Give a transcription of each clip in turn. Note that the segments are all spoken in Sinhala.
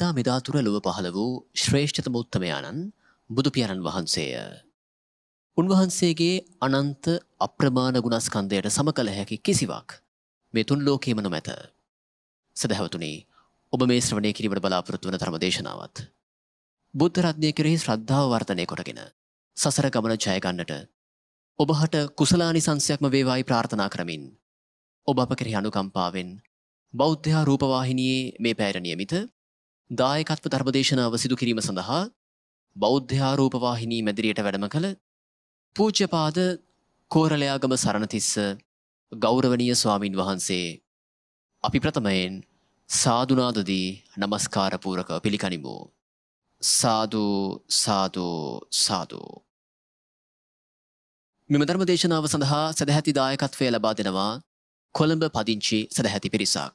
එදා මෙදා තුර ලොව පහළ වූ ශ්‍රේෂ්ඨතම උත්තමයාණන් බුදුපියාණන් වහන්සේය. උන්වහන්සේගේ අනන්ත අප්‍රමාණ ගුණස්කන්ධයට සම කළ හැකි කිසිවක් මේ තුන් ලෝකයේම නොමැත. සදහවතුනි ඔබ මේ ශ්‍රවණය කිරීමට බලාපොරොත්තු වන ධර්ම දේශනාවත්. බුද්ධ රත්නය කෙරෙහි ශ්‍රද්ධාව වර්ධනය කොටගෙන සසර ගමන ජයගන්නට ඔබහට කුසලානි සංසයක්ම වේවායි ප්‍රාර්ථනා කරමින් ඔබ අප කෙරෙහි අනුකම්පාවෙන් බෞද්ධයා රූපවාහිනයේ මේ පැරණියමිත දායකත්ව ධර්මදේශනාව සිදු කිරීම සඳහා බෞද්ධාරූපවාහිනී මැදිරියට වැඩම කළ පූජ්‍යපාද කෝරලයාගම සරණතිස්ස ගෞරවනීය ස්වාමින් වහන්සේ අපි ප්‍රථමයෙන් සාදුනාදදී නමස්කාරපූරක පිළිකනිමු. සාදු සාදු සාදු. මෙම ධර්මදේශනාව සඳහා සැදැහැති දායකත්වය ලබා දෙනවා කොළඹ පදිංචි සැදැහැති පිරිසක්.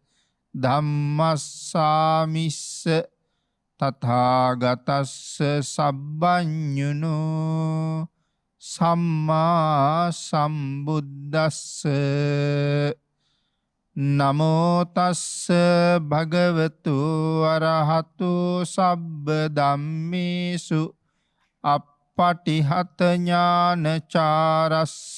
ධම්මස්සාමිස්ස තථාගතස්ස සබ්බඤුනු සම්මා සම්බුද්දස්ස නමෝ තස්ස භගවතු අරහතු සබ්බ ධම්මේසු අප්පටිහත ඥානචාරස්ස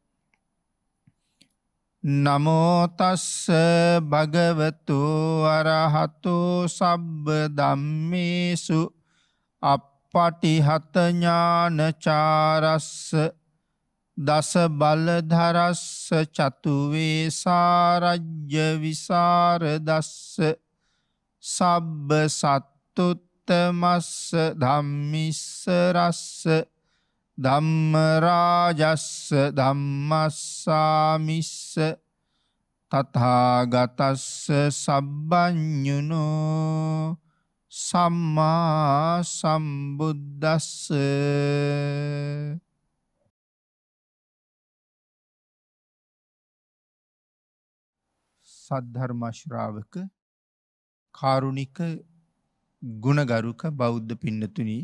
නමෝතස්ස භගවතු අරහතු සබ්බ දම්මේසු අපපටිහතඥානචාරස්ස දස බලධරස්ස චතුවේ සාරජ්‍ය විසාරදස්ස සබ්බ සත්තුත්තමස්ස ධම්මිස්ස රස්ස ධම්මරාජස්ස ධම්මස්සාමිස්ස තථාගතස්ස සබ්බඤුනෝ සම්මා සම්බුද්දස්ස සද්ධර්ම ශ්‍රාවක කාරුණික ගුණගරුක බෞද්ධ පින්නතුණී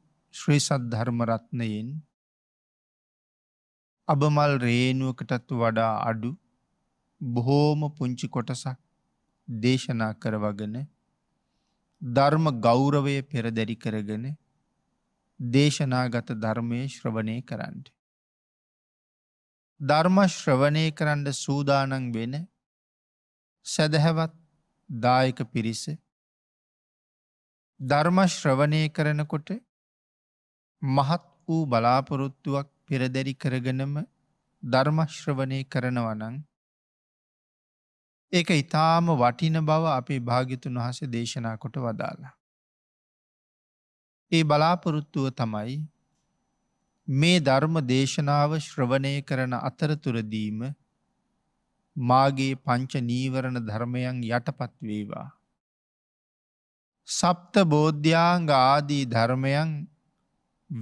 ශ්‍රී සද්ධර්ම රත්නයෙන් අබමල් රේනුවකටත් වඩා අඩු බොහෝම පුංචි කොටසක් දේශනා කරවගෙන ධර්ම ගෞරවය පෙරදැරි කරගෙන දේශනාගත ධර්මය ශ්‍රවණය කරන්න. ධර්ම ශ්‍රවණය කරන්න සූදානන් වෙන සැදැහැවත් දායක පිරිස ධර්ම ශ්‍රවණය කරනකොට මහත් වූ බලාපොරොත්තුවක් පෙරදැරි කරගෙනම ධර්මශ්‍රවනය කරනවනං ඒක ඉතාම වටින බව අපේ භාගිතුන් වහස දේශනා කොට වදාලා. ඒ බලාපොරොත්තුව තමයි මේ ධර්ම දේශනාව ශ්‍රවණය කරන අතරතුරදීම මාගේ පංච නීවරණ ධර්මයන් යටපත් වේවා. සප්ත බෝධ්‍යාංග ආදී ධර්මයන්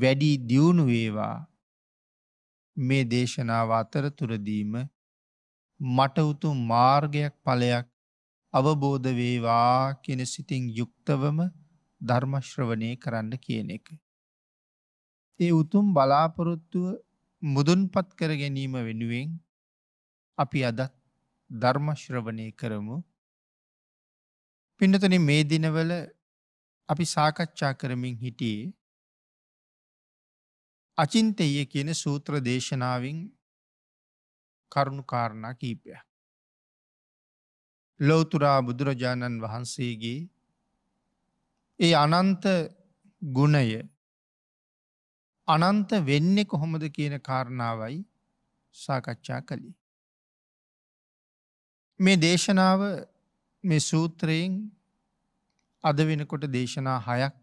වැඩී දියුණු වේවා මේ දේශනාව අතරතුරදීම මට උතුම් මාර්ගයක් ඵලයක් අවබෝධ වේවා කියන සිතින් යුක්තවම ධර්මශ්‍රවණය කරන්න කියන එක. ඒ උතුම් බලාපොරොත්තුව මුදුන්පත් කර ගැනීම වෙනුවෙන් අපි අදත් ධර්මශ්‍රවණය කරමු. පින්නතන මේ දිනවල අපි සාකච්ඡා කරමින් හිටියේ අචින්තය කියන සූත්‍ර දේශනාවෙන් කරුණු කාරණා කීපයක්. ලෝතුරා බුදුරජාණන් වහන්සේගේ ඒ අනන්ත ගුණය අනන්ත වෙන්නේ කොහොමද කියන කාරණාවයි සාකච්ඡා කළේ. මේ දේශනාව මේ සූත්‍රයෙන් අද වෙනකොට දේශනා හයක්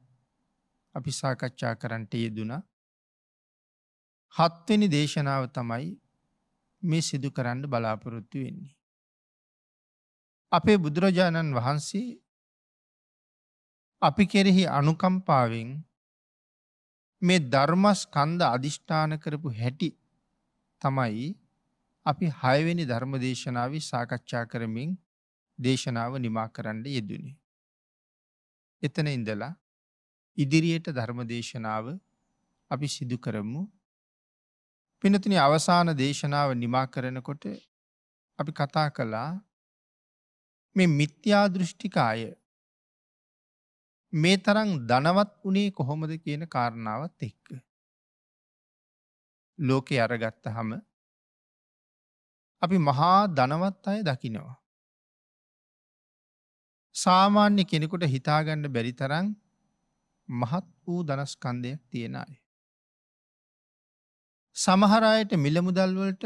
අපි සාකච්ඡා කරන්නට යෙදුනා හත්වෙනි දේශනාව තමයි මේ සිදු කරන්න බලාපොරොත්තු වෙන්නේ. අපේ බුදුරජාණන් වහන්සේ අපි කෙරෙහි අනුකම්පාවෙන් මේ ධර්මස්කන්ධ අධිෂ්ඨාන කරපු හැටි තමයි අපි හයවෙනි ධර්ම දේශනාව සාකච්ඡා කරමින් දේශනාව නිමා කරන්න යෙදුණේ. එතන ඉඳලා ඉදිරියට ධර්ම දේශනාව අපි සිදු කරමු පිනතින අවසාන දේශනාව නිමා කරනකොට අපි කතා කළා මේ මිත්‍යා දෘෂ්ටික අය මේ තරම් ධනවත් වනේ කොහොමද කියන කාරණාවත් එක්ක. ලෝකෙ අරගත්ත හම අපි මහා ධනවත් අය දකිනවා. සාමාන්‍ය කෙනෙකුට හිතාගන්න බැරි තරං මහත් වූ දනස්කන්දයක් තියෙන අය. සමහර අයට මිල මුදල් වලට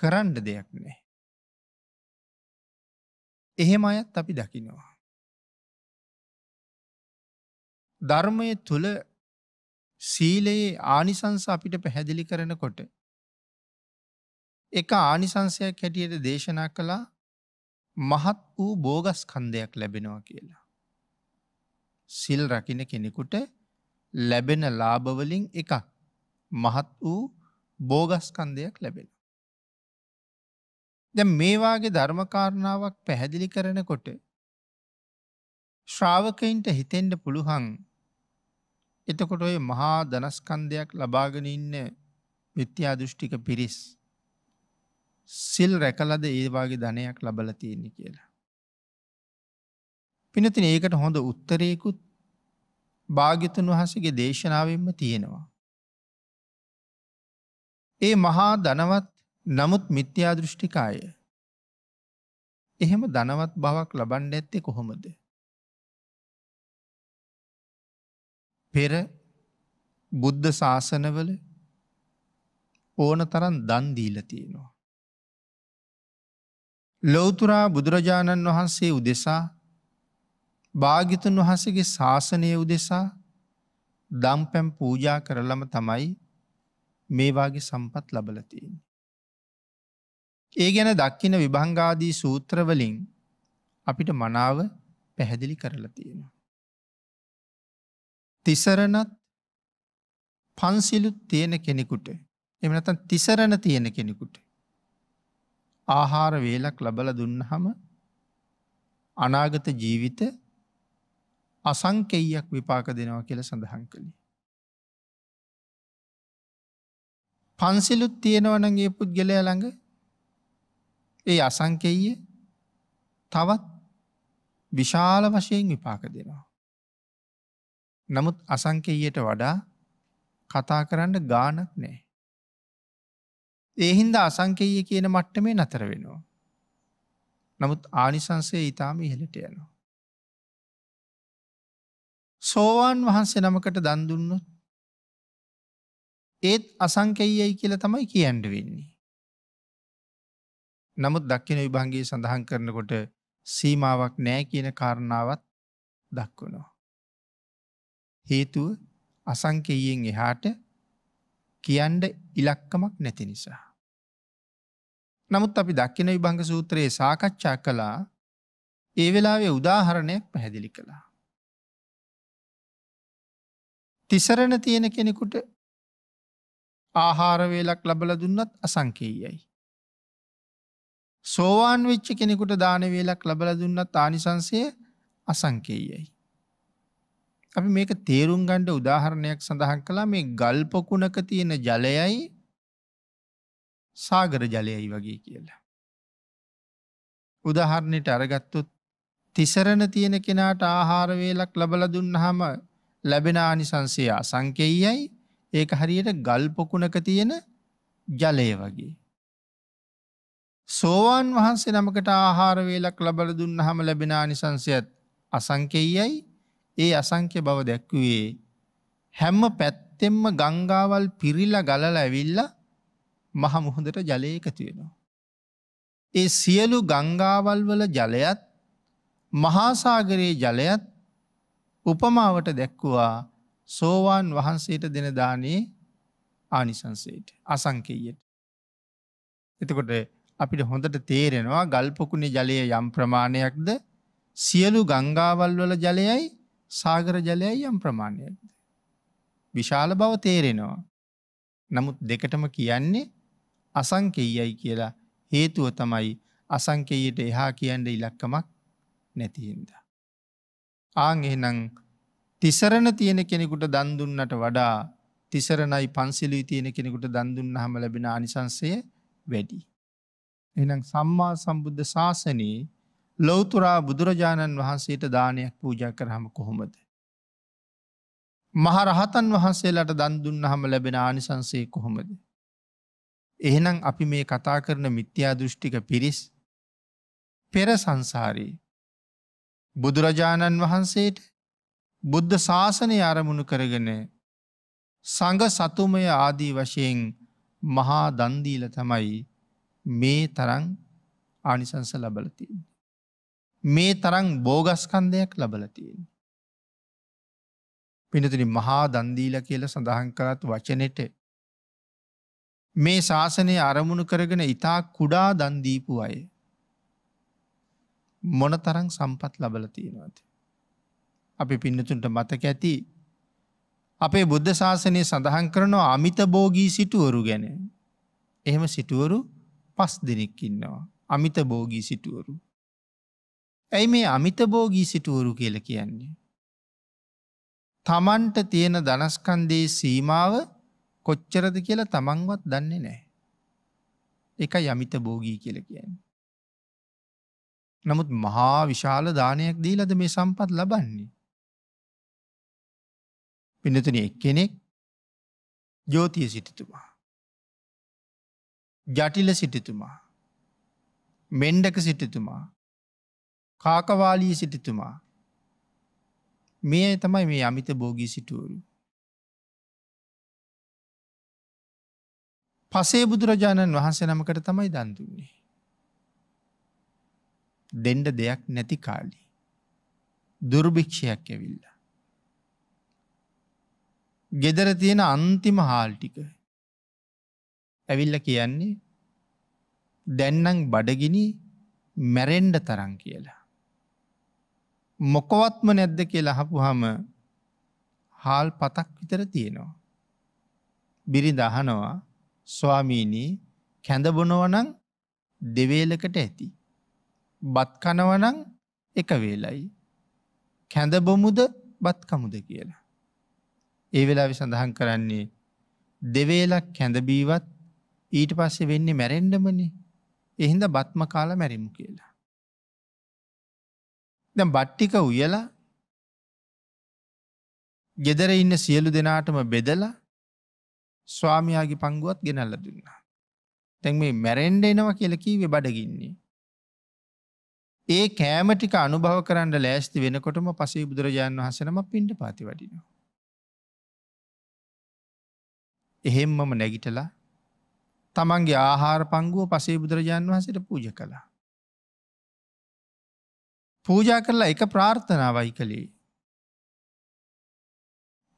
කරන්න දෙයක් නැහැ. එහෙම අයත් අපි දකිනවා. ධර්මය තුළ සීලයේ ආනිසංස අපිට පැහැදිලි කරනකොට එක ආනිසංසයක් හැටියට දේශනා කළා මහත් වූ බෝගස් කන්දයක් ලැබෙනවා කියලා. සිල් රකින කෙනෙකුට ලැබෙන ලාභවලින් එකක්. මහත් වූ බෝගස්කන්දයක් ලැබෙන. දැ මේවාගේ ධර්මකාරණාවක් පැහැදිලි කරනකොට ශ්‍රාවකයින්ට හිතෙන්ට පුළුහන් එතකොට ඔය මහා දනස්කන්දයක් ලබාගෙන ඉන්න විත්‍යා දෘෂ්ටික පිරිස් සිල් රැකලද ඒවාගේ ධනයක් ලබල තියෙන්නේ කියලා. පිනතින ඒකට හොඳ උත්තරයකුත් භාගිතන් වහසගේ දේශනාවෙන්ම තියෙනවා. ඒ මහා ධනවත් නමුත් මිත්‍යා දෘෂ්ටිකාය. එහෙම ධනවත් බවක් ලබන්න ඇත්තේ කොහොමද. පෙර බුද්ධ ශාසනවල ඕන තරන් දන්දීල තියෙනවා. ලොවතුරා බුදුරජාණන් වහන්සේ උදෙසා භාගිතුන් වහසගේ ශාසනය උදෙසා දම් පැම් පූජා කරලම තමයි මේවාගේ සම්පත් ලබලතියෙන්. ඒ ගැන දක්කින විභංගාදී සූත්‍රවලින් අපිට මනාව පැහැදිලි කරලා තියෙනවා. තිසරණත් පන්සිලුත් තියෙන කෙනෙකුට එමනතන් තිසරණ තියෙන කෙනෙකුට ආහාර වේලක් ලබල දුන්නහම අනාගත ජීවිත අසංකෙයියක් විපාක දෙනවා කියල සඳහන් කළේ. පන්සිලුත් තියෙනවනගේ පුද්ගලය ළඟ ඒ අසංකෙය තවත් විශාල වශයෙන් විපාක දෙනවා. නමුත් අසංකෙයට වඩා කතා කරන්න ගානක් නෑ. ඒහින්ද අසංකෙය කියන මට්ටමේ නතර වෙනවා. නමුත් ආනිසංසය ඉතාම ඉහලට යනවා. සෝවාන් වහන්සේ නමකට දන්දුන්නොත් ඒත් අසංකෙයයි කියල තමයි කියන්ඩ වෙන්නේ. නමුත් දක්කින විභංගේ සඳහන් කරනකොට සීමාවක් නෑ කියන කාරණාවත් දක්වනවා. හේතුව අසංකෙයෙන් එහාට කියන්ඩ ඉලක්කමක් නැති නිසා. නමුත් අපි දක්කින විභංග සූත්‍රයේ සාකච්ඡා කළා ඒ වෙලාවේ උදාහරණයක් පැහැදිලි කළා. තිසරණ තියෙන කෙනෙකුට ආහාරවේලක් ලබල දුන්නත් අසංකේයයි. සෝවාන් වෙච්ච කෙනෙකුට දානවේලක් ලබල දුන්නත් ආනිසංසය අසංකේයයි. අපි මේක තේරුම් ගණ්ඩ උදාහරණයක් සඳහන් කලා මේ ගල්පකුණක තියෙන ජලයයි සාගර ජලයයි වගේ කියලා. උදාහරණයට අරගත්තුත් තිසරණ තියෙන කෙනාට ආහාරවේලක් ලබල දුන්න හම ලැබෙන ආනිසංසය අසංකෙයියයි ඒක හරියට ගල් පොකුණක තියෙන ජලය වගේ. සෝවාන් වහන්සේ නමකට ආහාර වේලක් ලබල දුන්නහම ලැබෙන ආනිසංසයත් අසංකේයයි. ඒ අසංඛ්‍ය බව දැක්ුවේ හැම පැත්තෙම ගංගාවල් පිරිලා ගලලා ඇවිල්ලා මහ මුහුදට ජලය එකතු වෙනවා. ඒ සියලු ගංගාවල් වල ජලයත් මහාසාගරයේ ජලයත් උපමාවට දැක්වුවා සෝවාන් වහන්සේට දෙන දානේ ආනිසංසයට අසංකේයට. එතකොට අපිට හොඳට තේරෙනවා ගල්පොකුණේ ජලය යම් ප්‍රමාණයක්ද සියලු ගංගාවල් වල ජලයයි සාගර ජලයයි යම් ප්‍රමාණයක්ද. විශාල බව තේරෙනවා. නමුත් දෙකටම කියන්නේ අසංකෙයයි කියලා හේතුව තමයි අසංකෙයට එහා කියන්න ඉලක්කමක් නැතිහින්ද. ආං එහෙනම් තිසරණ තියෙන කෙනෙකුට දන් දුන්නට වඩා තිසරණයි පන්සිලුයි තියෙන කෙනෙකුට දන් දුන්නාම ලැබෙන ආනිසංසය වැඩි. එහෙනම් සම්මා සම්බුද්ධ ශාසනයේ ලෞතුරා බුදුරජාණන් වහන්සේට දානයක් පූජා කරාම කොහොමද? මහ රහතන් වහන්සේලාට දන් දුන්නාම ලැබෙන ආනිසංසය කොහොමද? එහෙනම් අපි මේ කතා කරන මිත්‍යා දෘෂ්ටික පිරිස් පෙර සංසාරේ බුදුරජාණන් වහන්සේට බුද්ධ ශාසනය අරමුණු කරගෙන සඟ සතුමය ආදී වශයෙන් මහා දන්දීල තමයි මේ තරං ආනිසංස ලබලතින්. මේ තරං බෝගස්කන්දයක් ලබලතියෙන්. පිනතුනි මහා දන්දීල කියල සඳහන් කරත් වචනෙට මේ ශාසනය අරමුණු කරගෙන ඉතා කුඩා දන්දීපු අය. මොනතරං සම්පත් ලබල තියෙනවාද. අපි පින්නතුන්ට මතක ඇති අපේ බුද්ධ ශාසනය සඳහන් කරනවා අමිත බෝගී සිටුවරු ගැන. එහෙම සිටුවරු පස් දෙනෙක් ඉන්නවා. අමිත බෝගී සිටුවරු. ඇයි මේ අමිත බෝගී සිටුවරු කියල කියන්නේ. තමන්ට තියෙන දනස්කන්දේ සීමාව කොච්චරද කියලා තමන්වත් දන්නේ නෑ. එක යමිත බෝගී කියල කියන්නේ. නමුත් මහා විශාල දානයක් දීලද මේ සම්පත් ලබන්නේ. පිනතුන එක්කෙනෙක් ජෝතිය සිටිතුමා. ජටිල සිටිතුමා. මෙන්ඩක සිටිතුමා. කාකවාලී සිටිතුමා. මේ තමයි මේ අමිත බෝගී සිටුවරු. පසේ බුදුරජාණන් වහන්සේ නමකට තමයි දන්දුන්නේ. දෙන්ඩ දෙයක් නැති කාලි. දුර්භික්ෂයක් ඇවිල්ලා. ගෙදර තියෙන අන්තිම හාල්ටික. ඇවිල්ල කියන්නේ දැන්නං බඩගිනි මැරෙන්ඩ තරන් කියලා. මොකොවත්ම නැද්ද කියලා හපුහම හාල් පතක් විතර තියෙනවා. බිරි දහනවා ස්වාමීනී කැඳබොනවනං දෙවේලකට ඇති. බත්කනවනං එක වේලයි. කැඳබොමුද බත්කමුද කියලා. ඒ වෙලාවෙ සඳහන් කරන්නේ දෙවේලක් කැඳබීවත් ඊට පස්සේ වෙන්නේ මැරෙන්ඩමනේ එහින්ද බත්ම කාලා මැරිමු කියලා. දැ බට්ටික උයලා ගෙදර ඉන්න සියලු දෙනාටම බෙදලා ස්වාමයාගේ පංගුවත් ගෙනල්ල දුන්නා. තැන් මේ මැරෙන්ඩ එනවා කියලකීවෙ බඩගින්නේ. ඒ කෑමටික අනුභව කරන්න ලෑස්ති වෙනකොටම පසේ බුදුරජාණන් වහසනම පින්ට පාති වඩිනවා. එහෙම්මම නැගිටලා තමන්ගේ ආහාර පංගුව පසේ බුදුරජාන් වහසට පූජ කළා. පූජා කරලා එක ප්‍රාර්ථනාවයි කළේ.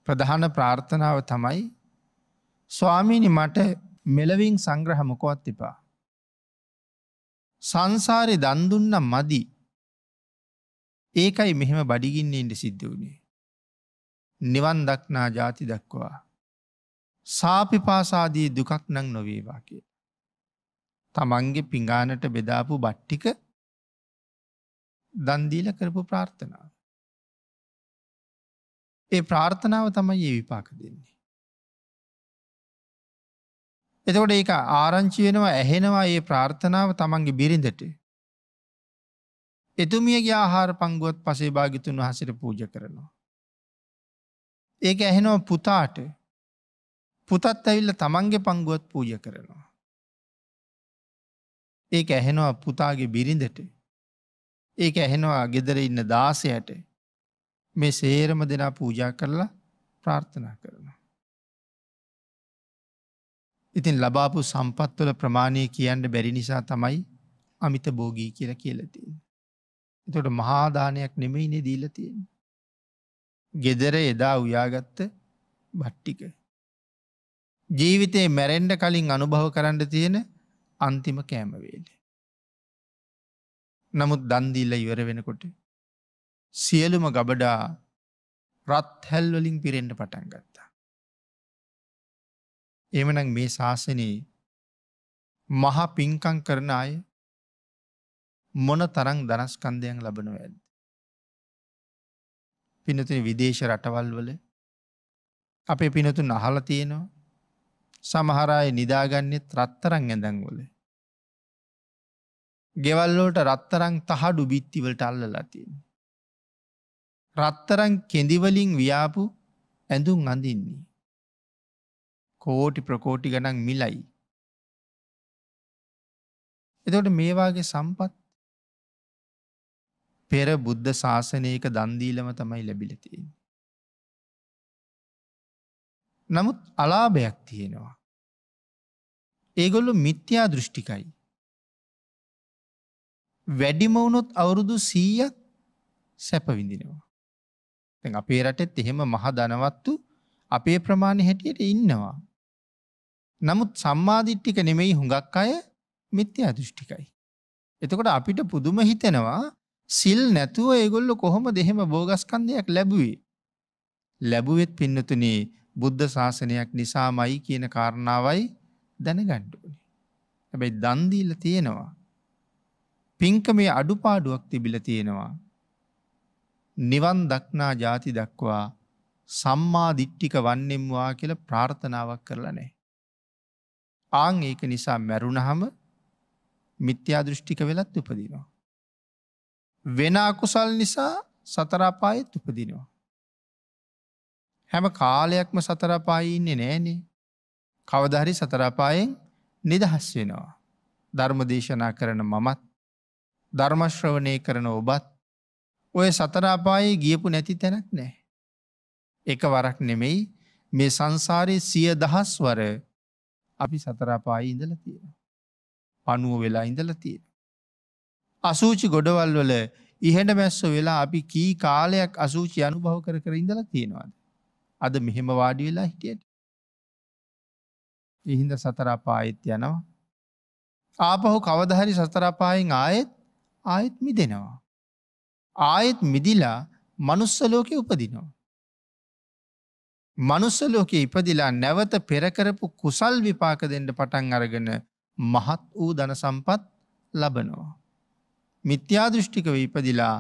ප්‍රධාන ප්‍රාර්ථනාව තමයි ස්වාමීනි මට මෙලවින් සංග්‍රහ මොකොවත් එපා. සංසාරය දන්දුන්නම් මදි ඒකයි මෙහෙම බඩිගින්නේ ඉන්ඩ සිද්ධ වුණේ. නිවන් දක්නා ජාති දක්වා. සාපිපාසාදී දුකක් නං නොවේවා කිය. තමන්ගේ පිංගානට බෙදාපු බට්ටික දන්දීල කරපු ප්‍රාර්ථනාව. ඒ ප්‍රාර්ථනාව තමයි ඒ විපාක දෙන්නේ. එතකොට ඒක ආරංචි වෙනවා ඇහෙනවා ඒ ප්‍රාර්ථනාව තමන්ගේ බිරිඳට. එතුමියගේ ආහාර පංගුවත් පසේ භාගිතුන් වහසට පූජ කරනවා. ඒක ඇහෙනවා පුතාට පුතත් ඇවිල්ල තමන්ගේ පංගුවත් පූජ කරනවා. ඒක ඇහෙනවා පුතාගේ බිරිඳට ඒක ඇහෙනවා ගෙදර ඉන්න දාසයට මේ සේරම දෙනා පූජා කරලා ප්‍රාර්ථනා කරනවා. ඉතින් ලබාපු සම්පත්වල ප්‍රමාණය කියන්න බැරි නිසා තමයි අමිත බෝගී කියල කියලතින්. එතොට මහාදානයක් නෙමයිනේ දීලතියෙන්. ගෙදර එදා උයාගත්ත බට්ටික. ජීවිතේ මැරෙන්ඩ කලින් අනුභව කරන්න තියෙන අන්තිම කෑමවේල. නමුත් දන්දිල්ල ඉවර වෙනකොට. සියලුම ගබඩා රත්හැල්වලින් පිරෙන්ට පටන් ගත්තා. එමනක් මේ ශාසනයේ මහා පින්කං කරන අය මොන තරං දනස්කන්දයන් ලබනු ඇද. පිනතින විදේශ රටවල්වල අපේ පිනතුන් අහල තියෙනවා සමහර අය නිදාගන්නෙත් රත්තරන් ඇඳන්වල. ගෙවල්ලෝට රත්තරං තහඩු බිත්තිවලට අල්ලලා තියෙන. රත්තරං කෙඳිවලින් ව්‍යාපු ඇඳුම් අඳින්නේ. කෝටි ප්‍රකෝටි ගණන් මිලයි. එතකොට මේවාගේ සම්පත් පෙර බුද්ධ ශාසනයක දන්දීලම තමයි ලැබිලතියෙන්. නමුත් අලාභයක් තියෙනවා. ඒගොල්ලු මිත්‍යා දෘෂ්ටිකයි. වැඩිමවුනොත් අවුරුදු සීයක් සැපවිඳිනවා. තැන් අපේ රටෙත් එහෙම මහ දනවත්තු අපේ ප්‍රමාණය හැටියට ඉන්නවා. නමුත් සම්මාධිට්ටික නෙමෙයි හුඟක් අය මිත්‍යා දෘෂ්ටිකයි. එතකොට අපිට පුදුම හිතෙනවා සිල් නැතුව ඒගොල්ලො කොහොම දෙහෙම බෝගස්කන්දයක් ලැබුවේ. ලැබුවෙත් පින්නතුනේ බුද්ධ ශාසනයක් නිසාමයි කියන කාරණාවයි දැනගණ්ඩුවනේ. හැබැයි දන්දීල තියෙනවා. පිංක මේ අඩුපාඩුවක් තිබිල තියෙනවා. නිවන් දක්නා ජාති දක්වා සම්මා දිට්ටික වන්නෙම්වා කියල ප්‍රාර්ථනාවක් කරලා නෑ. ආං ඒක නිසා මැරුණහම මිත්‍යා දෘෂ්ටික වෙලත් උපදිනවා. වෙන අකුසල් නිසා සතරාපායෙත් උපදිනවා. හැම කාලයක්ම සතරපායි ඉන්නේ නෑනේ. කවදහරි සතරපායෙන් නිදහස් වෙනවා. ධර්මදේශනා කරන මමත් ධර්මශ්‍රවණය කරන ඔබත් ඔය සතරාපායේ ගියපු නැති තැනක් නෑ. එක වරක් නෙමෙයි මේ සංසාරයේ සිය දහස් වර අපි සතරාපායේ ඉඳලා තියෙන. පණුව වෙලා ඉඳලා තියෙන. අසූචි ගොඩවල් වල ඉහඬ මැස්සෝ වෙලා අපි කී කාලයක් අසූචි අනුභව කර කර ඉඳලා තියෙනවාද? අද මෙහෙම වාඩි වෙලා හිටියට. එහින්ද සතරාපායෙත් යනවා. ආපහු කවදහරි සතරාපායෙන් ආයෙත් ආයෙත් මිදෙනවා. ආයෙත් මිදිලා මනුස්සලෝකෙ උපදිනවා. මනුස්සලෝකෙ ඉපදිලා නැවත පෙරකරපු කුසල් විපාක දෙන්න පටන් අරගෙන මහත් වූ ධන සම්පත් ලබනවා. මිත්‍යාදෘෂ්ටික වීපදිලා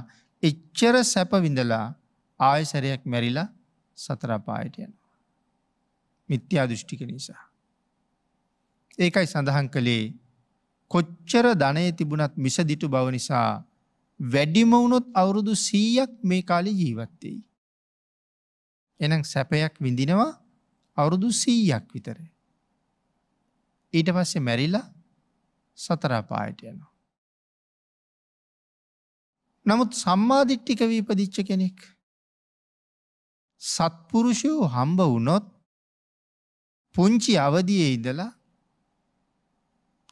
එච්චර සැපවිඳලා ආයසරයක් මැරිලා සතරපායට යන. මිත්‍යා දෘෂ්ටික නිසා. ඒකයි සඳහන් කළේ කොච්චර ධනය තිබුණත් මිසදිටු බව නිසා වැඩිම වුණොත් අවුරුදු සීයක් මේ කාලි ජීවත්තෙයි. එනම් සැපයක් විඳිනවා අවුරුදු සීයක් විතර. ඊට පස්සේ මැරිලා සතරාපායට යනවා. නමුත් සම්මාධිට්ටික වීපදිච්ච කෙනෙක් සත්පුරුෂයෝ හම්බ වුණොත් පුංචි අවදියේ ඉදලා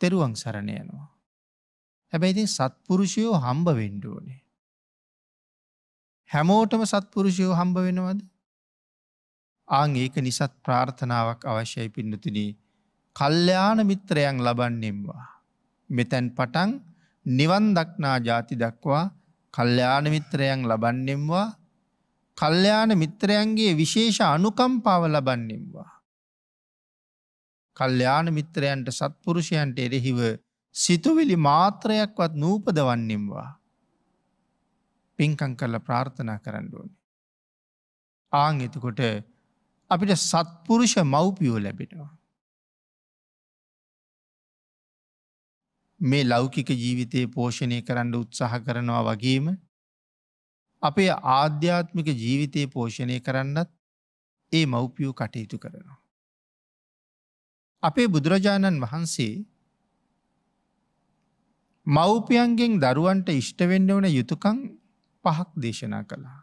තෙරුවන් සරණ යනවා. හැබැයි ඉතින් සත්පුරුෂයෝ හම්බ වෙන්න ඕනේ. හැමෝටම සත්පුරුෂයෝ හම්බ වෙනවද? ආන් ඒක නිසාත් ප්‍රාර්ථනාවක් අවශ්‍යයි පින්නතුනි. කල්යාණ මිත්‍රයන් ලබන්නෙම්වා. මෙතැන් පටන් නිවන් දක්නා ජාති දක්වා කල්්‍යාන මිත්‍රයන් ලබන්නෙම්වා කල්්‍යයාන මිත්‍රයන්ගේ විශේෂ අනුකම්පාව ලබන්නෙම්වා. කල්්‍යයාන මිත්‍රයන්ට සත්පුරුෂයන්ට එරෙහිව සිතුවිලි මාත්‍රයක්වත් නූපදවන්නෙම්වා. පින්කං කරල ප්‍රාර්ථනා කරන්නඩුවන. ආං එතකොට අපිට සත්පුරුෂ මව්පියෝ ලැබෙනවා. මේ ලෞකික ජීවිතයේ පෝෂණය කරන්න උත්සාහ කරනවා වගේම අපේ ආධ්‍යාත්මික ජීවිතය පෝෂණය කරන්නත් ඒ මව්පියූ කටයුතු කරනවා. අපේ බුදුරජාණන් වහන්සේ මව්පියන්ගෙන් දරුවන්ට ඉෂ්ටවෙන්න ඕන යුතුකං පහක් දේශනා කළා.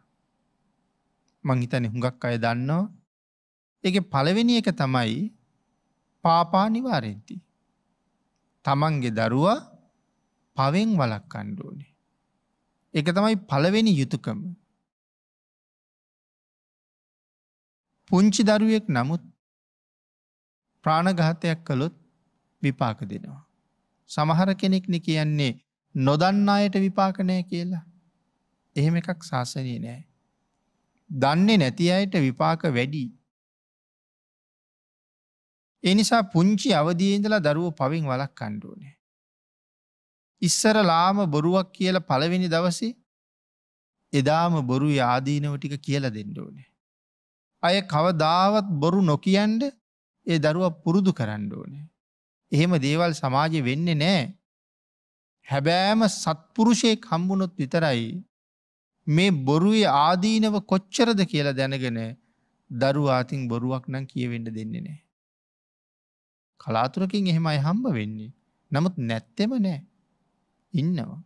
මංහිතන හුඟක් අය දන්නවා එක පළවෙනි එක තමයි පාපානිවාරෙන්ති. තමන්ගේ දරුවා පවෙන් වලක් කණ්ඩෝනේ. එක තමයි පළවෙනි යුතුකම. පුංචි දරුවෙක් නමුත් ප්‍රාණඝාතයක් කළොත් විපාක දෙනවා. සමහර කෙනෙක්න කියන්නේ නොදන්න අයට විපාකනය කියලා. එහෙම එකක් ශාසනය නෑ. දන්නේ නැති අයට විපාක වැඩි. එනිසා පුංචි අවදීන්දලා දරුව පවින් වලක් කණ්ඩුවනේ. ඉස්සර ලාම බොරුවක් කියල පළවෙනි දවසේ එදාම බොරු යාදීනව ටික කියල දෙන්න ඕනේ. අය කවදාවත් බොරු නොකියන්ඩ ඒ දරුව පුරුදු කරන්න ඕනේ. එහෙම දේවල් සමාජය වෙන්නේ නෑ. හැබෑම සත්පුරුෂය කම්බුණොත් විතරයි මේ බොරුවේ ආදීනව කොච්චරද කියලා දැනගෙන දරු ආතින් බොරුවක් නම් කියවෙඩ දෙන්නේ නෑ. කලාතුරකින් එහෙමයි හම්බ වෙන්නේ නමුත් නැත්තෙම නෑ. ඉන්නවා.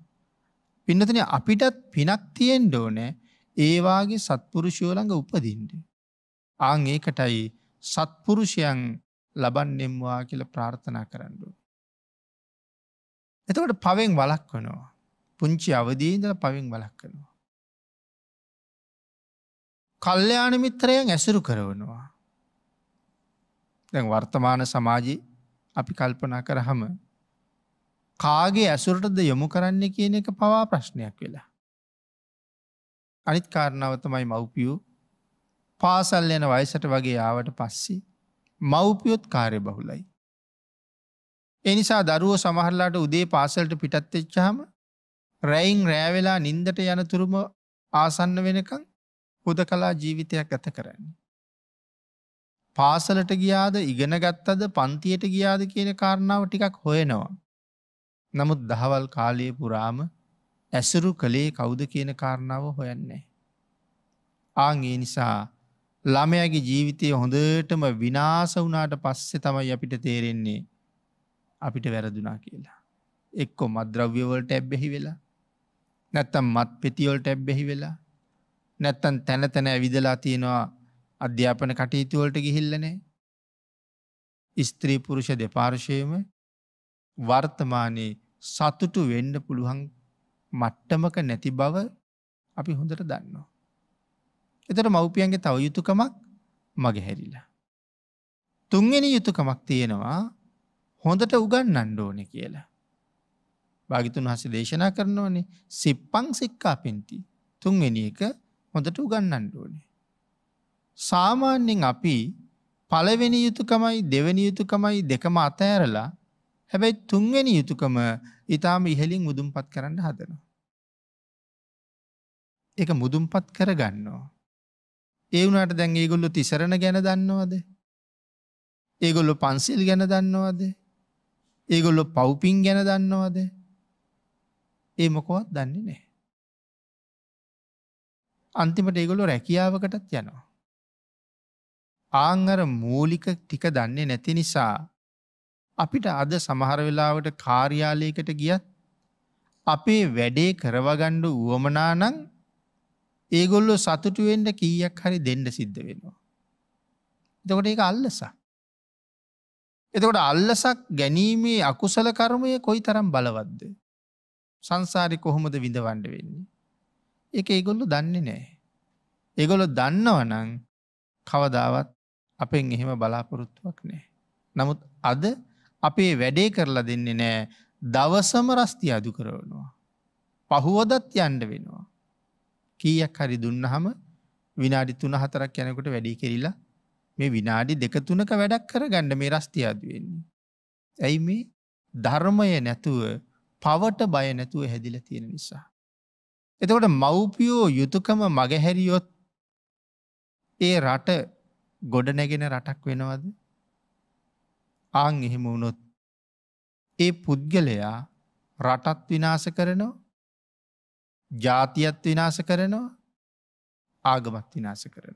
පින්නතන අපිටත් පිනක් තියෙන්ඩ ඕනෑ ඒවාගේ සත්පුරුෂයෝළඟ උපදින්ට. ආං ඒකටයි සත්පුරුෂයන් ලබන් නෙම්වා කියල ප්‍රාර්ථනා කරඩු. එතකට පවෙන් වලක් වනවා. පුංචි අවදීදල පවෙන් වලක් කනවා. කල්්‍යයාන මිත්‍රයන් ඇසුරු කරවනවා. දැන් වර්තමාන සමාජි අපි කල්පනා කරහම කාගේ ඇසුරටද යොමු කරන්න කියන එක පවා ප්‍රශ්නයක් වෙලා. අනිත් කාරණාව තමයි මව්පියූ පාසල් යන වයසට වගේ ආවට පස්සේ මව්පියොත් කාරය බහුලයි. එනිසා දරුවෝ සමහරලාට උදේ පාසල්ට පිටත් එච්චාම රැයින් රෑවෙලා නින්දට යනතුරුම ආසන්න වෙනකං හුද කලා ජීවිතයක් ඇත කරන්න. පාසලට ගියාද ඉගෙන ගත්තද පන්තියට ගියාද කියන කාරණාව ටිකක් හොයනවා. නමුත් දහවල් කාලය පුරාම ඇසුරු කළේ කවුද කියන කාරණාව හොයන්නේ. ආං ඒ නිසා ළමයගේ ජීවිතය හොඳටම විනාස වුනාට පස්සෙ තමයි අපිට තේරෙන්නේ අපිට වැරදුනා කියලා. එක්කො මද්‍රව්‍යවලට ඇබ්බෙහි වෙලා නැත්තම් මත් පෙතිවලට ඇබ්බෙහි වෙලා නැත්තන් තැන තැන ඇවිදලා තියෙනවා අධ්‍යාපන කටයුතුවලට ගිහිල්ලනේ ස්ත්‍රී පුරුෂ දෙපාර්ශයම වර්තමානයේ සතුටු වෙන්න පුළුවන් මට්ටමක නැති බව අපි හොඳට දන්නවා. එතට මව්පියන්ගේ තව යුතුකමක් මගේ හැරිලා. තුන්වෙනි යුතුකමක් තියෙනවා හොඳට උගන් අන්්ඩෝන කියලා. භාගිතුන් හස දේශනා කරනවනේ සිප්පං සික්කා පෙන්ති තුන්වෙනි එක හොඳට උගන් අන්්ඩෝනේ. සාමාන්‍යෙන් අපි පළවෙනි යුතුකමයි දෙවැනි යුතුකමයි දෙකම අතඇරලා හැබැයි තුන්වැනි යුතුයකම ඊටාම ඉහලින් මුදුන්පත් කරන්න හදනවා. ඒක මුදුන්පත් කරගන්නවා. ඒ වුණාට දැන් ඒගොල්ලෝ තිසරණ ගැන දන්නවද? ඒගොල්ලෝ පන්සිල් ගැන දන්නවද? ඒගොල්ලෝ පව්පින් ගැන දන්නවද? ඒ මොකවත් දන්නේ නැහැ. අන්තිමට ඒගොල්ලෝ රැකියාවකටත් යනවා. ආන් අර මූලික ටික දන්නේ නැති නිසා අපිට අද සමහර වෙලාවට කාර්යාලයකට ගියත් අපේ වැඩේ කරවගණ්ඩ වුවමනානං ඒගොල්ලෝ සතුටුවෙන්ට කීයක් හරි දෙන්න සිද්ධ වෙනවා. එතකොට ඒ අල්ලසා. එතකොට අල්ලසක් ගැනීමේ අකුසල කර්මය කොයි තරම් බලවද්ද. සංසාරි කොහොමද විඳවන්ඩ වෙන්නේ. එක ඒගොල්ලු දන්නේ නෑ. ඒගොලො දන්නවනං කවදාවත් අපෙන් එහෙම බලාපොරොත්තුවක් නෑ. නමුත් අද අපේ වැඩේ කරලා දෙන්නේ නෑ දවසම රස්ති අදු කරවනවා. පහුවදත් යන්ඩ වෙනවා. කීයක් හරි දුන්නහම විනාඩි තුන හතරක් යැනකොට වැඩි කෙරිලා මේ විනාඩි දෙක තුනක වැඩක් කර ගණ්ඩ මේ රස්ති අදුවෙන්නේ. ඇයි මේ ධර්මය නැතුව පවට බය නැතුව හැදිල තියෙන නිසා. එතකොට මව්පියෝ යුතුකම මගහැරියොත් ඒ රට ගොඩ නැගෙන රටක් වෙනවද ආං එහෙම වුණොත් ඒ පුද්ගලයා රටත් විනාස කරනවා ජාතියත් විනාස කරනවා ආගමත් විනාස කරන.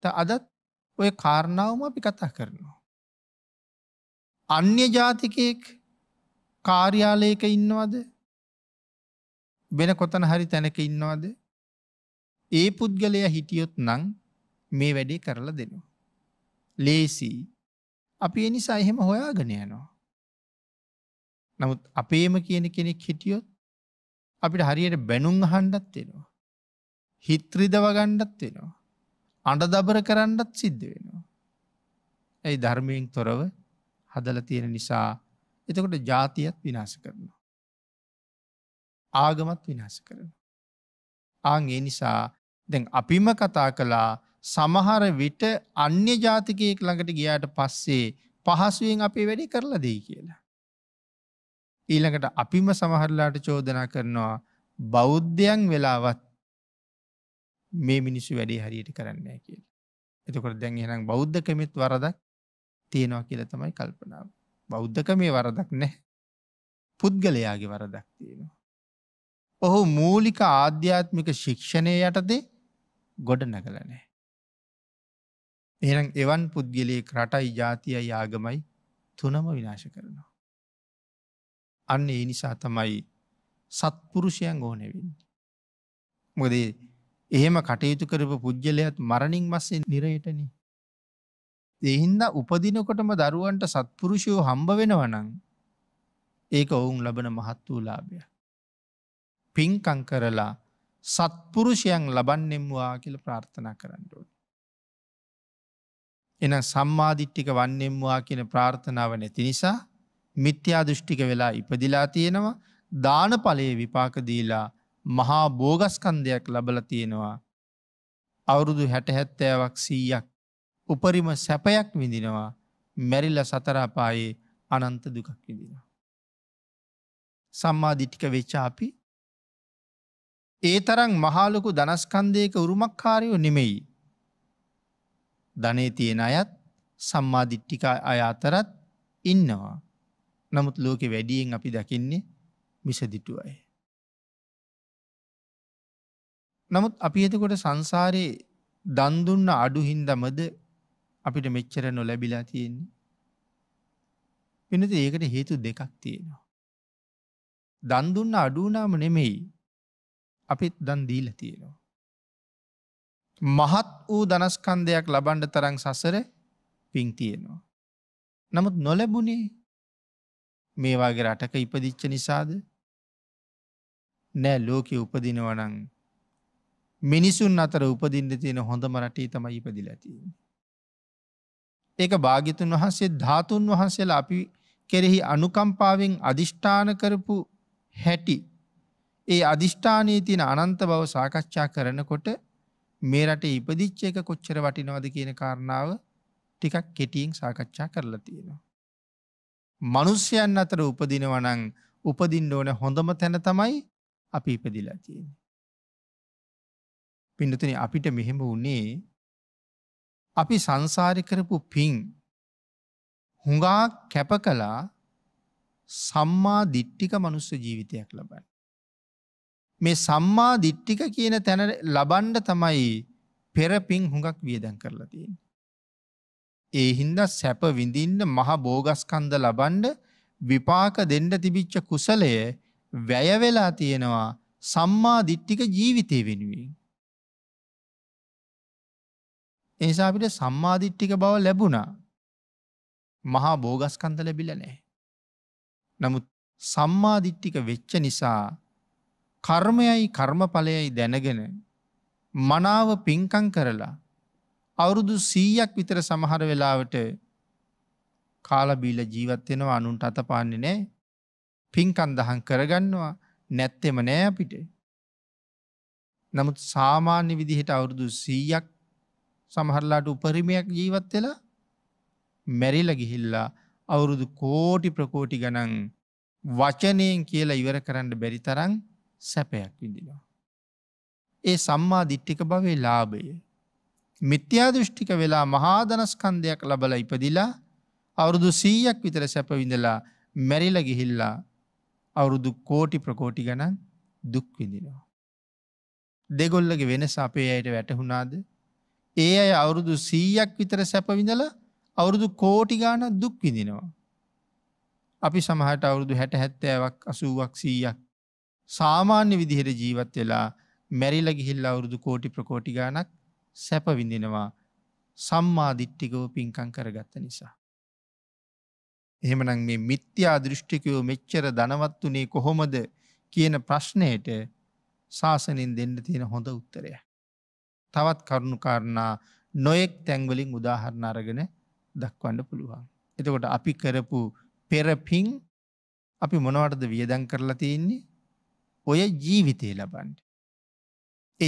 ත අදත් ඔය කාරණාවම අපි කතා කරනවා. අන්‍ය ජාතිකයෙක් කාර්යාලයක ඉන්නවද වෙන කොතන හරි තැනක ඉන්නවද ඒ පුද්ගලය හිටියොත් නං මේ වැඩේ කරලා දෙනවා. ලේසි අපි ඒ නිසා එහෙම හොයාගෙන යනවා. නමුත් අපේම කියන කෙනෙක් හිටියොත් අපිට හරියට බැනුම් අහන්නත් වෙනවා. හිත්‍රිදව ගණ්ඩත් වෙනවා. අඩ දබර කරන්නත් සිද්ධ වෙනවා. ඇයි ධර්මයෙන් තොරව හදල තියෙන නිසා එතකොට ජාතියත් විනාස කරනවා. ආගමත් විනාස කරන. ආං ඒ නිසා දැන් අපිම කතා කලා සමහර විට අන්‍ය ජාතිකයෙක් ළඟට ගියාට පස්සේ පහසුවෙන් අපේ වැඩි කරලා දෙයි කියලා. ඊළඟට අපිම සමහරලාට චෝදනා කරනවා බෞද්ධයන් වෙලාවත් මේ මිනිස්සු වැඩේ හරියට කරන්නේ කියලා. එතකොට දැන් එහෙනම් බෞද්ධකමෙත් වරදක් තියෙනවා කියලා තමයි කල්පනාව. බෞද්ධකමේ වරදක් නැහැ. පුද්ගලයාගේ වරදක් තියෙනවා. ඔහු මූලික ආධ්‍යාත්මික ශික්ෂණය යටතේ ගොඩ නගලා නැහැ. එහම් එවන් පුද්ගලයෙක් රටයි ජාතියයි ආගමයි තුනම විනාශ කරනවා. අන්න ඒ නිසා තමයි සත්පුරුෂයන් ඕනෙවෙන්නේ. මොදේ එහෙම කටයුතු කරපු පුද්ගලයත් මරණින් මස්සේ නිරයටන. එහින්ද උපදිනකොටම දරුවන්ට සත්පුරුෂයෝ හම්බ වෙනවනං ඒක ඔවුන් ලබන මහත් වූ ලාභය. පින්කං කරලා සත්පුරුෂයන් ලබන්නෙම්වා කියල ප්‍රාර්ථනා කරන්නඩුවන්. එන සම්මාධිට්ටික වන්නෙම්වා කියන ප්‍රාර්ථනාව නැති නිසා මිත්‍යා දෘෂ්ටික වෙලා ඉපදිලා තියෙනවා දානඵලයේ විපාකදීලා මහා බෝගස්කන්දයක් ලබල තියෙනවා. අවුරුදු හැටහැත්තෑවක් සීයක් උපරිම සැපයක් විඳිනවා මැරිල්ල සතරාපායේ අනන්ත දුකක් විදිනවා. සම්මාධිට්ටික වෙච්චාපි ඒ තරම් මහාලොකු දනස්කන්දයක උරුමක්කාරයෝ නෙමෙයි ධනේ තියෙන අයත් සම්මාධිට්ටික අය අතරත් ඉන්නවා. නමුත් ලෝකෙ වැඩියෙන් අපි දකින්නේ මිසදිටු අය. නමුත් අපි එතකොට සංසාරයේ දන්දුන්න අඩුහින්දමද අපිට මෙච්චර නොලැබිලා තියෙන්නේ. පිනති ඒකට හේතු දෙකක් තියෙනවා. දන්දුන්න අඩුනාම නෙමෙයි අපිත් දන් දීල තියෙනවා. මහත් වූ දනස්කන්දයක් ලබන්ඩ තරං සසර පින් තියෙනවා. නමුත් නොලැබුණේ මේවාගේ රටක ඉපදිච්ච නිසාද නෑ ලෝකෙ උපදිනවනං මිනිසුන් අතර උපදින්න තියෙන හොඳම රටී තමයි ඉපදි ලැතින්නේ. ඒක භාගිතුන් වහන්සේ ධාතුන් වහන්සේලා අපි කෙරෙහි අනුකම්පාවෙන් අධිෂ්ඨාන කරපු හැටි ඒ අධිෂ්ඨානයේ තියෙන අනන්ත බව සාකච්ඡා කරනකොට මේ රටේ ඉපදිච්ච එක කොච්චර වටිනවද කියන කාරණාව ටිකක් කෙටියෙන් සාකච්ඡා කරලා තියෙනවා. මිනිස්යන් අතර උපදිනවා නම් උපදින්න ඕන හොඳම තැන තමයි අපි ඉපදිලා තියෙන්නේ. පින්නතුනි අපිට මෙහෙම වුණේ අපි සංසාරේ කරපු පින් හුඟා කැප කළා සම්මා දිට්ඨික මනුස්ස ජීවිතයක් ලබන්න. මේ සම්මා දිට්ටික කියන තැන ලබන්ඩ තමයි පෙරපින් හුඟක් වියදැන් කරලා තියෙන. ඒ හින්දා සැප විඳින්න මහ බෝගස්කන්ද ලබන්ඩ විපාක දෙන්න තිබිච්ච කුසලය වැයවෙලා තියෙනවා සම්මා දිට්ටික ජීවිතය වෙනුවෙන්. එනිසා අපිට සම්මාධිට්ටික බව ලැබුණා මහා බෝගස්කන්ද ලැබිල නෑ. නමුත් සම්මාධිට්ටික වෙච්ච නිසා කර්මයයි කර්මඵලයයි දැනගෙන මනාව පින්කං කරලා අවුරුදු සීයක් විතර සමහර වෙලාවට කාලබීල ජීවත්වෙනවා අනුන්ට අතපාන්නේ නෑ පින්කන් දහන් කරගන්නවා නැත්තෙම නෑ අපිට. නමුත් සාමාන්‍ය විදිහට අවුරුදු සීයක් සමහරලාට උපරිමයක් ජීවත් වෙලා මැරිල ගිහිල්ලා අවුරුදු කෝටි ප්‍රකෝටි ගනන් වචනයෙන් කියලා ඉවර කරන්න බැරි තරන් සැපයක් විඳිනවා. ඒ සම්මා දිට්ටික භවේ ලාභය. මිත්‍යා දෘෂ්ටික වෙලා මහාදනස්කන්ධයක් ලබල ඉපදිලා අවුරුදු සීයක් විතර සැපවිඳලා මැරිල ගිහිල්ලා අවුරුදු කෝටි ප්‍රකෝටි ගණන් දුක් විඳිනවා. දෙගොල්ලගේ වෙනස අපේ අයට වැටහුණාද. ඒ අය අවුරුදු සීයක් විතර සැපවිඳල අවුරුදු කෝටි ගාන දුක් විඳිනවා. අපි සමහට අවුරුදු හැට හැත්තෑවක් අසුවක් සීයක් සාමාන්‍ය විදිහට ජීවත් වෙලා මැරිල ගිහිල්ල අවුරුදු කෝටි ප්‍රකෝටි ගානක් සැපවිඳෙනවා සම්මාධිට්ටිකව පින්කං කරගත්ත නිසා. එහෙමනම් මේ මිත්‍යා දෘෂ්ටිකයෝ මෙච්චර ධනවත් වනේ කොහොමද කියන ප්‍රශ්නයට ශාසනින් දෙන්න තියෙන හොඳ උත්තරය. තවත් කරුණුකාරණා නොයෙක් තැංවලින් උදාහරණ අරගෙන දක්වන්න පුළුවන්. එතකොට අපි කරපු පෙරපින් අපි මොනවටද වියදන් කරලා තියෙන්නේ ඔය ජීවිතය ලබන්ට.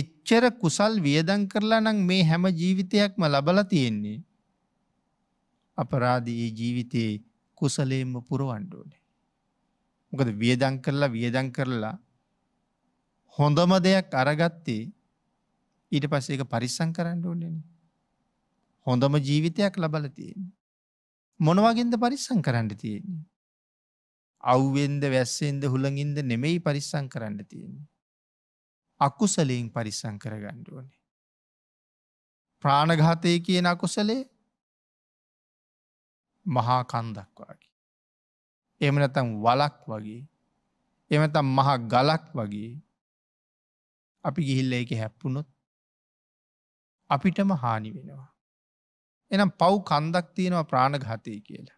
එච්චර කුසල් වියදන් කරලා නම් මේ හැම ජීවිතයක්ම ලබල තියෙන්නේ. අපරාධයේ ජීවිතයේ කුසලේම පුරුවන්ඩෝනේ. මොකද වියදං කරලා වියදං කරලා හොඳම දෙයක් අරගත්තේ ඊට පස්සේ ඒක පරිස්සම් කරන්න ඕනේ. හොඳම ජීවිතයක් ලබලා තියෙන්නේ. මොන වගේද පරිස්සම් කරන්න තියෙන්නේ? අව්වෙන්ද වැස්සෙන්ද හුළඟින්ද නෙමෙයි පරිස්සං කරන්න තියෙන්නේ. අකුසලයෙන් පරිස්සං කර ගණ්ඩුවනේ. ප්‍රාණඝාතය කියන අකුසලේ මහා කන්දක්වාගේ. එමනතම් වලක් වගේ එමතම් මහා ගලක් වගේ අපි ගිහිල්ල එක හැප්පුුණොත් අපිටම හානි වෙනවා. එනම් පව් කන්දක් තියෙනවා ප්‍රාණඝතය කියලා.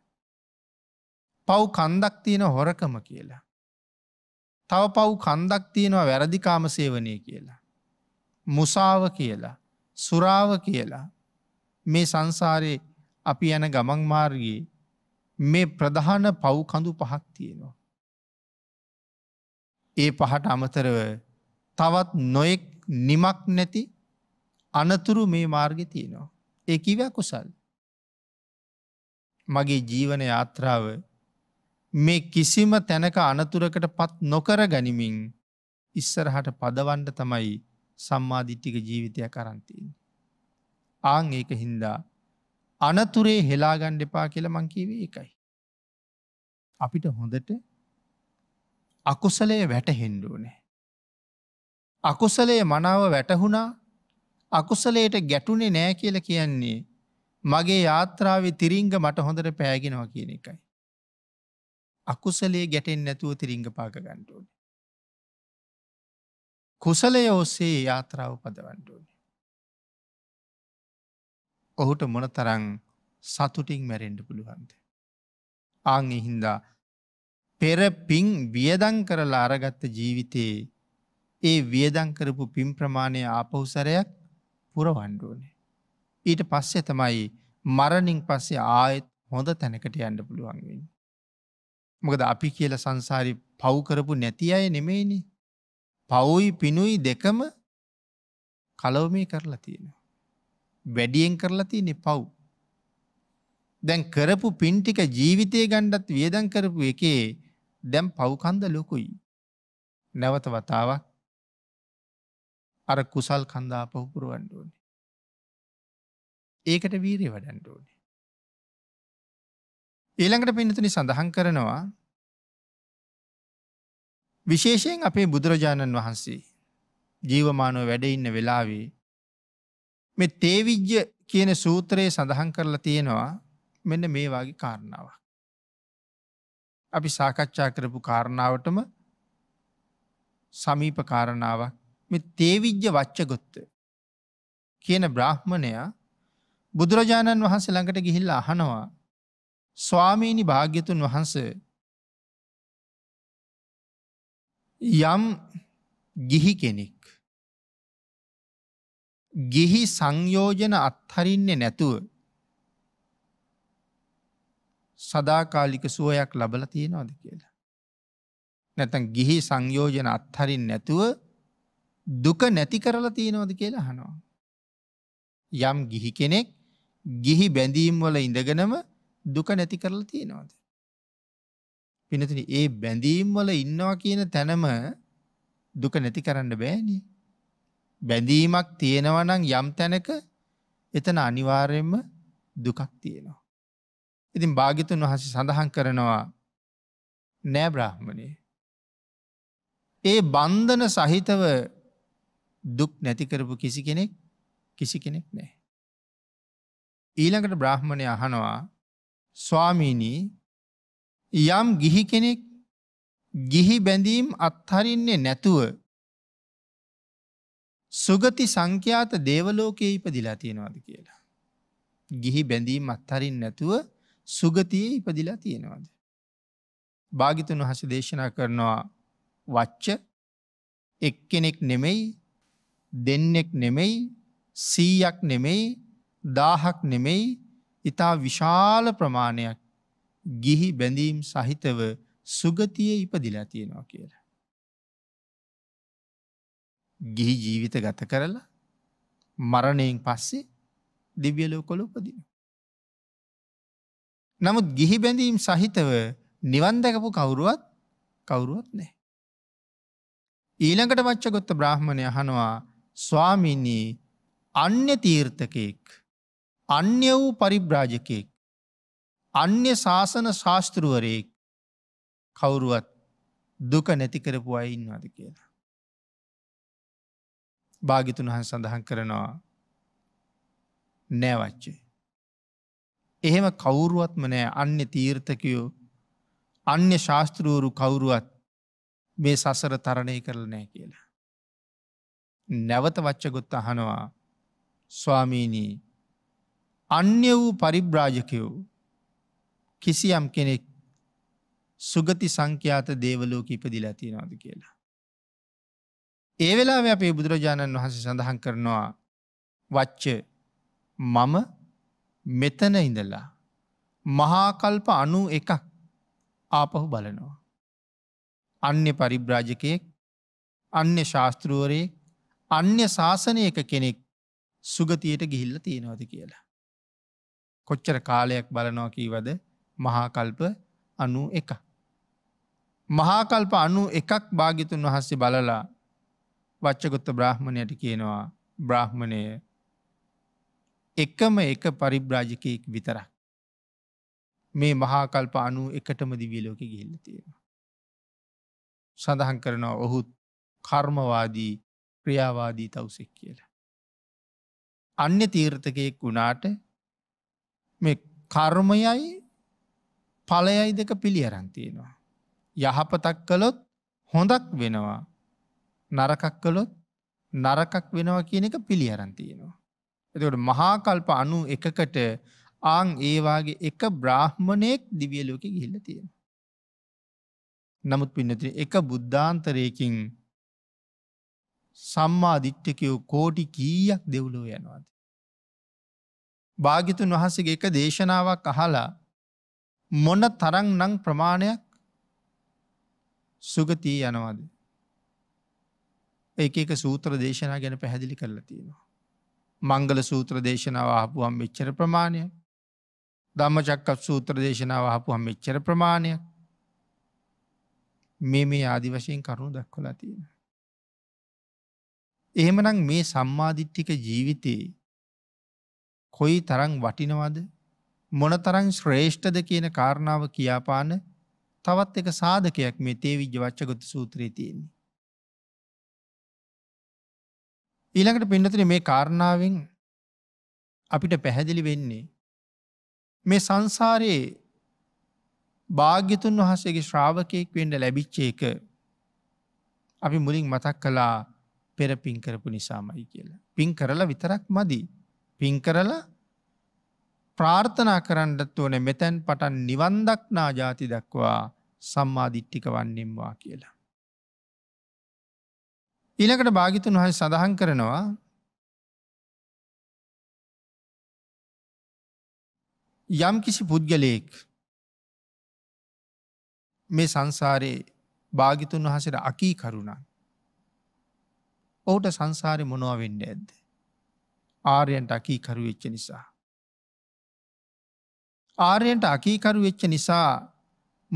පව් කන්දක් තියෙන හොරකම කියලා. තව පව් කන්දක් තියෙනවා වැරදිකාම සේවනය කියලා. මුසාව කියලා සුරාව කියලා මේ සංසාරයේ අපි යන ගමන් මාර්ගයේ මේ ප්‍රධාන පව් කඳු පහක් තියෙනවා. ඒ පහට අමතරව තවත් නොයෙක් නිමක් නැති අනතුරු මේ මාර්ග තියෙනවා. ඒ කිව කුසල්. මගේ ජීවන යාත්‍රාව මේ කිසිම තැනක අනතුරකටපත් නොකර ගනිමින් ඉස්සරහට පදවන්න තමයි සම්මාධිට්ටික ජීවිතය කරන්තින්. ආං ඒක හින්දා අනතුරේ හෙලාගණ්ඩ එපා කියල මංකීවේ එකයි. අපිට හොඳට අකුසලය වැටහෙන්ඩුවනේ. අකුසලේ මනාව වැටහුණා අකුසලයට ගැටුනේ නෑ කියල කියන්නේ මගේ යාත්‍රාවේ තිරිංග මට හොඳට පෑගෙනවා කියන එකයි. අකුසලේ ගැටෙන් නැතුව තිරිංග පාක ගණ්ඩුවන. කුසලය ඔස්සේ යාත්‍රාව පදවන්ඩුවන. ඔහුට මොන තරං සතුටින් මැරෙන්ඩ පුළුවන්ද. ආං එහින්දා පෙර පින් වියදං කරලා අරගත්ත ජීවිතයේ ඒ වියදං කරපු පින් ප්‍රමාණය ආපවසරයක් පුරවණ්ඩුවනේ. ඊට පස්සේ තමයි මරණින් පස්සේ ආයෙත් හොඳ තැනකට යන්න පුළුවන්වෙන්නේ. මොකද අපි කියල සංසාරි පව් කරපු නැති අය නෙමේනි. පවුයි පිනුයි දෙකම කලවමේ කරලා තියෙන. වැඩියෙන් කරලා තියනෙ පව්. දැන් කරපු පින්ටික ජීවිතය ගණ්ඩත් වියදන් කරපු එකේ දැම් පව්කන්ද ලොකුයි. නැවත වතාවක් අර කුසල් කන්දා පහුපුරුවන්ඩුවනේ. ඒකට වීරය වඩන්ඩුවනේ. ඊළඟට පින්නතුනි සඳහන් කරනවා විශේෂයෙන් අපේ බුදුරජාණන් වහන්සේ ජීවමානව වැඩඉන්න වෙලාවේ මෙ තේවිජ්‍ය කියන සූත්‍රයේ සඳහන් කරලා තියෙනවා මෙන්න මේ වගේ කාරණාවක්. අපි සාකච්ඡා කරපු කාරණාවටම සමීප කාරණාවක් මෙ තේවිජ්‍ය වච්චගොත්ත කියන බ්‍රාහ්මණයා බුදුරජාණන් වහන්සේ ළඟට ගිහිල්ලා අහනවා ස්වාමීණි භාග්‍යතුන් වහන්ස යම් ගිහි කෙනෙක් ගිහි සංයෝජන අත්හරින්නේ නැතුව සදාකාලික සුවයක් ලබල තියෙනවද කියලා. නැතන් ගිහි සංයෝජන අත්හරින් නැතුව දුක නැති කරලා තියෙනවද කියලා හනවා. යම් ගිහි කෙනෙක් ගිහි බැඳීම් වල ඉඳගෙනම දුක නැති කරලා තියෙනවද? පිනතින ඒ බැඳීම් වල ඉන්නවා කියන තැනම දුක නැති කරන්න බෑනේ. බැඳීමක් තියෙනවා නම් යම් තැනක එතන අනිවාර්යයෙන්ම දුකක් තියෙනවා. ඉතින් භාග්‍යතුන් වහන්සේ සඳහන් කරනවා නෑ බ්‍රාහ්මණය. ඒ බන්ධන සහිතව දුක් නැති කරපු කිසි කෙනෙක් කිසි කෙනෙක් නෑ. ඊළඟට බ්‍රාහ්මණය අහනවා ස්වාමීණී යම් ගිහි කෙනෙක් ගිහි බැඳීම් අත්හරින්නේ නැතුව සුගති සංඛ්‍යාත දේවලෝකයේ ඉපදිලා තියෙනවාද කියලා. ගිහි බැඳීම් අත්හරින් නැතුව සුගතියේ ඉපදිලා තියෙනවාද. භාගිතුන් හස දේශනා කරනවා වච්ච එක්කෙනෙක් නෙමෙයි දෙන්නෙක් නෙමෙයි සීයක් නෙමෙයි දාහක් නෙමෙයි ඉතා විශාල ප්‍රමාණයක් ගිහි බැඳීම් සහිතව සුගතිය ඉපදිලා තියෙනවා කියලා. ගිහි ජීවිත ගත කරලා මරණයෙන් පස්සේ දිව්‍යලෝකොල උපදින. නමුත් ගිහි බැඳීම් සහිතව නිවන් දැකපු කවුරුවත් කවුරුවත් නෑ. ඊළඟට වච්චගොත්ත බ්‍රාහ්මණය අහනවා ස්වාමිනී අන්‍ය තීර්ථකයෙක් අන්‍ය වූ පරිබ්‍රාජකයෙක් අන්‍ය ශාසන ශාස්තෘුවරයෙක් කවුරුවත් දුක නැති කරපු අය ඉන්නවාද කියලා. භාගිතුන් හන් සඳහන් කරනවා නෑවච්චේ. එහෙම කවුරුවත්ම නෑ අන්‍ය තීර්ථකයෝ අන්‍ය ශාස්තෘූරු කවුරුවත් මේ සසර තරණය කරල නෑ කියලා. නැවත වච්චගොත් අහනවා ස්වාමීනී අන්‍ය වූ පරිබ්‍රාජකයෝ කිසියම් කෙනෙක් සුගති සංඛ්‍යාත දේවලෝක ඉපදිලා තියෙනවාද කියලා. ඒ වෙලාවේ අපේ බුදුරජාණන් වහන්සේ සඳහන් කරනවා වච්ච මම මෙතන ඉඳලා මහාකල්ප අනු එකක් ආපහු බලනවා. අන්‍ය පරිබ්‍රාජකයෙක් අන්‍ය ශාස්තෘුවරේ අන්‍ය ශාසනයක කෙනෙක් සුගතියට ගිහිල්ල තියෙනවද කියලා. කොච්චර කාලයක් බලනවා කීවද මහාකල්ප අනු එක. මහාකල්ප අනු එකක් භාගිතුන් වහස්සේ බලලා වච්චගොත්ත බ්‍රහ්මණයට කියනවා බ්‍රහ්මණය එකම එක පරිබ්‍රාජකයෙක් විතරක්. මේ මහාකල්ප අනු එකටම දිවියලෝක ගිහිල්ල තියෙනවා. සඳහන් කරනවා ඔහුත් කර්මවාදී ක්‍රියාවාදී තවසෙක් කියලා. අන්‍ය තීර්ථකයෙක් වුණාට මේ කර්මයයි ඵලයයි දෙක පිළියරන් තියෙනවා. යහපතක් කළොත් හොඳක් වෙනවා. නරකක් කළොත් නරකක් වෙනවා කියන එක පිළියරන් තියෙනවා. එතකොට මහා කල්ප 91කට ආන් ඒ වාගේ එක බ්‍රාහමණයෙක් දිව්‍ය ලෝකෙ ගිහිල්ලා තියෙනවා. නමුත් පින්නතුනි එක බුද්ධාන්තරයකින් සම්මා දිට්ඨිකයෝ කෝටි කීයක් දෙව්ලෝ යනවාද? භාගිතුන් වහසගේ එක දේශනාවක් අහලා මොන තරං නං ප්‍රමාණයක් සුගතී යනවාද. එක එක සූත්‍ර දේශනා ගැන පැහැදිලි කරලා තියෙනවා. මංගල සූත්‍ර දේශනාව හපුුවම් මෙච්චර ප්‍රමාණය දම්ම චක්කත් සූත්‍ර දේශනාව හපුුවම් මෙච්චර ප්‍රමාණය මේ මේ ආදි වශයෙන් කරුණු දක්වලා තියෙන. එහෙමනම් මේ සම්මාධිත්තික ජීවිතයේ කොයි තරං වටිනවද මොන තරං ශ්‍රේෂ්ඨද කියන කාරණාව කියාපාන තවත් එක සාධකයක් මේ තේ විජ්‍ය වච්චගොත සූත්‍රයේ තියෙන්නේ. ඊළඟට පින්නතින මේ කාරණාවෙන් අපිට පැහැදිලි වෙන්නේ මේ සංසාරයේ භාග්‍යතුන් වහසේගේ ශ්‍රාවකයෙක් වෙන්ඩ ලැබිච්ච එක අපි මුලින් මතක් කලා පෙර පින් කරපු නිසාමයි කියලා. පින් කරලා විතරක් මදී. පින් කරලා ප්‍රාර්ථනා කරන්නත් ඕනේ මෙතැන් පටන් නිවන් දක්නා ජාති දක්වා සම්මාදිට්ඨික වන්නෙම්වා කියලා. ඊළඟට භාගිතුන් වහන්සේ සඳහන් කරනවා යම්කිසි පුද්ගලයෙක් මේ සංසාරයේ භාගිතුන් වහසට අකී කරුණා. ඔහුට සංසාරය මොනවා වෙන්න ඇද්ද. ආරයන්ට අකීකරු වෙච්ච නිසා. ආරයන්ට අකීකරු වෙච්ච නිසා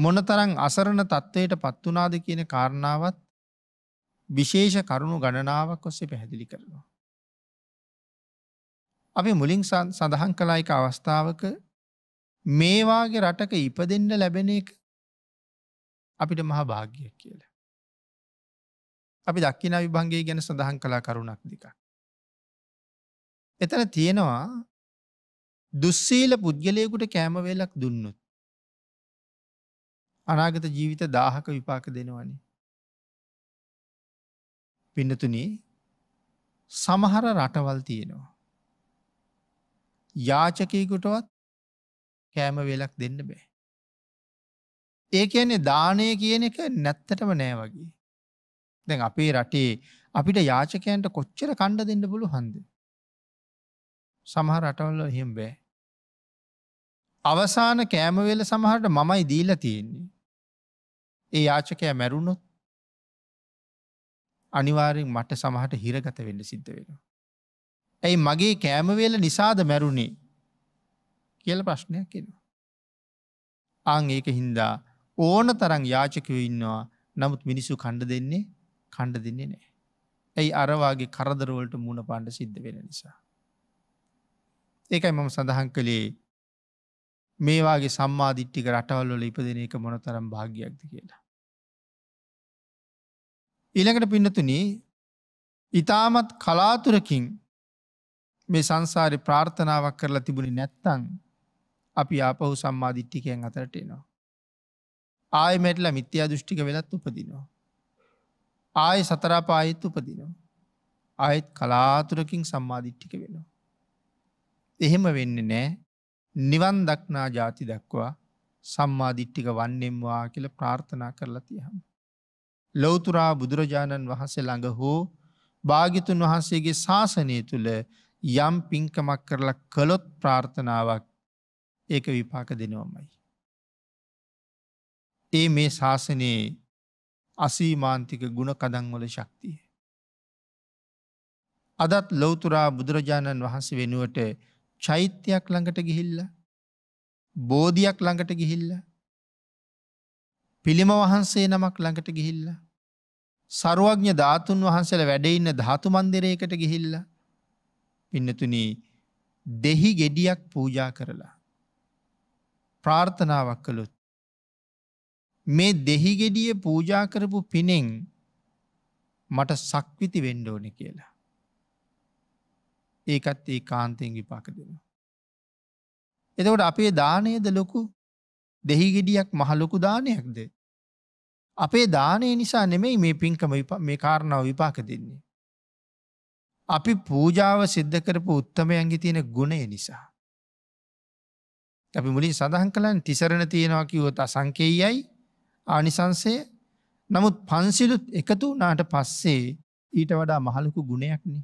මොනතරං අසරණ තත්ත්වයට පත්වනාද කියන කාරණාවත් විශේෂ කරුණු ගණනාවක් ඔස්සේ පැහැදිලි කරනවා. අපි මුලින් සඳහන් කලායික අවස්ථාවක මේවාගේ රටක ඉපදෙන්න ලැබෙන එක අපිට මහා භාග්‍යයක් කියලා. අපි දක්කින විභංගේ ගැන සඳහන් කලා කරුණක් දෙකක්. එතන තියෙනවා දුස්සීල පුද්ගලයකුට කෑම වේලක් දුන්නොත්. අනාගත ජීවිත දාහක විපාක දෙනවනි. පින්නතුන සමහර රටවල් තියෙනවා. යාචකයකුටවත් කෑම වෙලක් දෙන්න බෑ. ඒ කියන්නේ දානය කියන එක නැත්තටම නෑ වගේ. දැන් අපේ රටේ අපිට යාචකයන්ට කොච්චර කණ්ඩ දෙන්න පුළු හන්දේ. සමහ රටවල්ල එහෙම බෑ. අවසාන කෑමවෙල සමහට මමයි දීලා තියෙන්නේ. ඒ යාචකය මැරුණොත් අනිවාරෙන් මට සමහට හිරගත වෙන්න සිද්ධ වෙනවා. ඇයි මගේ කෑමවේල නිසාද මැරුණේ කියල ප්‍රශ්නයක් කෙනවා. අං ඒක හින්දා ඕන තරං යාචකව ඉන්නවා නමුත් මිනිස්සු කණ්ඩ දෙන්නේ කණ්ඩ දෙන්නේ නෑ. ඇයි අරවාගේ කරදරවලට මුණ පණ්ඩ සිද්ධ වෙන නිසා. ඒකයි මම සඳහන් කළේ මේවාගේ සම්මාධිට්ටික රටවල්ලොල ඉපදන එක මොන තරම් භාග්‍යයක්ද කියලා. ඉළඟට පින්නතුනි ඉතාමත් කලාතුරකින් මේ සංසාරි ප්‍රාර්ථනාවක් කරලා තිබුණි නැත්තං අපි ආපහු සම්මාධිට්ටිකයන් අතරට එනවා. ආය මෙටලා මිත්‍යා දෘෂ්ටික වෙලත් උපදිනවා. ආය සතරාපායිත් උපදිනවා. ආයෙත් කලාතුරකින් සම්මාධිට්ටික වෙනවා. එහෙම වෙන්න නෑ නිවන් දක්නා ජාති දක්වා සම්මාධිට්ටික වන්නෙම්වා කියල ප්‍රාර්ථනා කරලා තියහම. ලොවතුරා බුදුරජාණන් වහන්සේ ළඟ හෝ භාගිතුන් වහන්සේගේ ශාසනය තුළ යම් පින්කමක් කරලා කළොත් ප්‍රාර්ථනාවක් ඒක විපාක දෙනවමයි. ඒ මේ ශාසනයේ අසීමාන්තික ගුණකදංවල ශක්තිය. අදත් ලොවතුරා බුදුරජාණන් වහන්සේ වෙනුවට චෛත්‍යයක් ළඟට ගිහිල්ලා බෝධියක් ළඟට ගිහිල්ලා පිළිම වහන්සේ නමක් ළඟට ගිහිල්ලා සරුවඥ ධාතුන් වහන්සේලා වැඩ ඉන්න ධාතු මන්දිරයකට ගිහිල්ලා පින්නතුනි දෙහි gediyak පූජා කරලා ප්‍රාර්ථනාවක් කළොත් මේ දෙහි gediye පූජා කරපු පිනෙන් මට සක්විති වෙන්න ඕනේ කියලා ඒකත් ඒ කාන්තයෙන් විපාක දෙනවා. එතකොට අපේ දානයද ලොකු දෙහිගෙඩියක් මහලොකු දානයක්ද. අපේ දානය නිසා නෙමෙයි මේ පින්කම මේ කාරණාව විපාක දෙන්නේ. අපි පූජාව සිද්ධ කරපු උත්තමයන්ගේ තියෙන ගුණය නිසා. අපි මුලින් සඳහන් කලන් තිසරණ තියෙනවා කිවොත් අසංකේයයි ආනිසංසය නමුත් පන්සිලුත් එකතු වනාට පස්සේ ඊට වඩා මහලකු ගුණයක්නේ.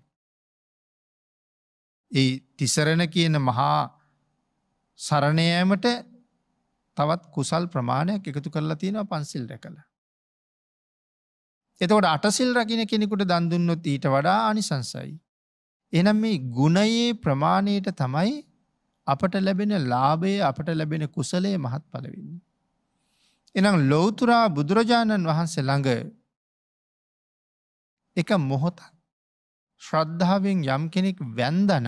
ඒ තිසරණ කියන මහා සරණයෑමට තවත් කුසල් ප්‍රමාණයක් එකතු කරලා තියෙනවා පන්සිල් රැකළ. එතකොට අටසිල් රකින කෙනෙකුට දන්දුන්නොත් ඊට වඩා අනිසංසයි. එනම් මේ ගුණයේ ප්‍රමාණයට තමයි අපට ලැබෙන ලාභය අපට ලැබෙන කුසලයේ මහත් පලවෙන්නේ. එනම් ලොවතුරා බුදුරජාණන් වහන්සේ ළඟ එක මොහොතක් ශ්‍රද්ධාවෙන් යම් කෙනෙක් වැන්දනං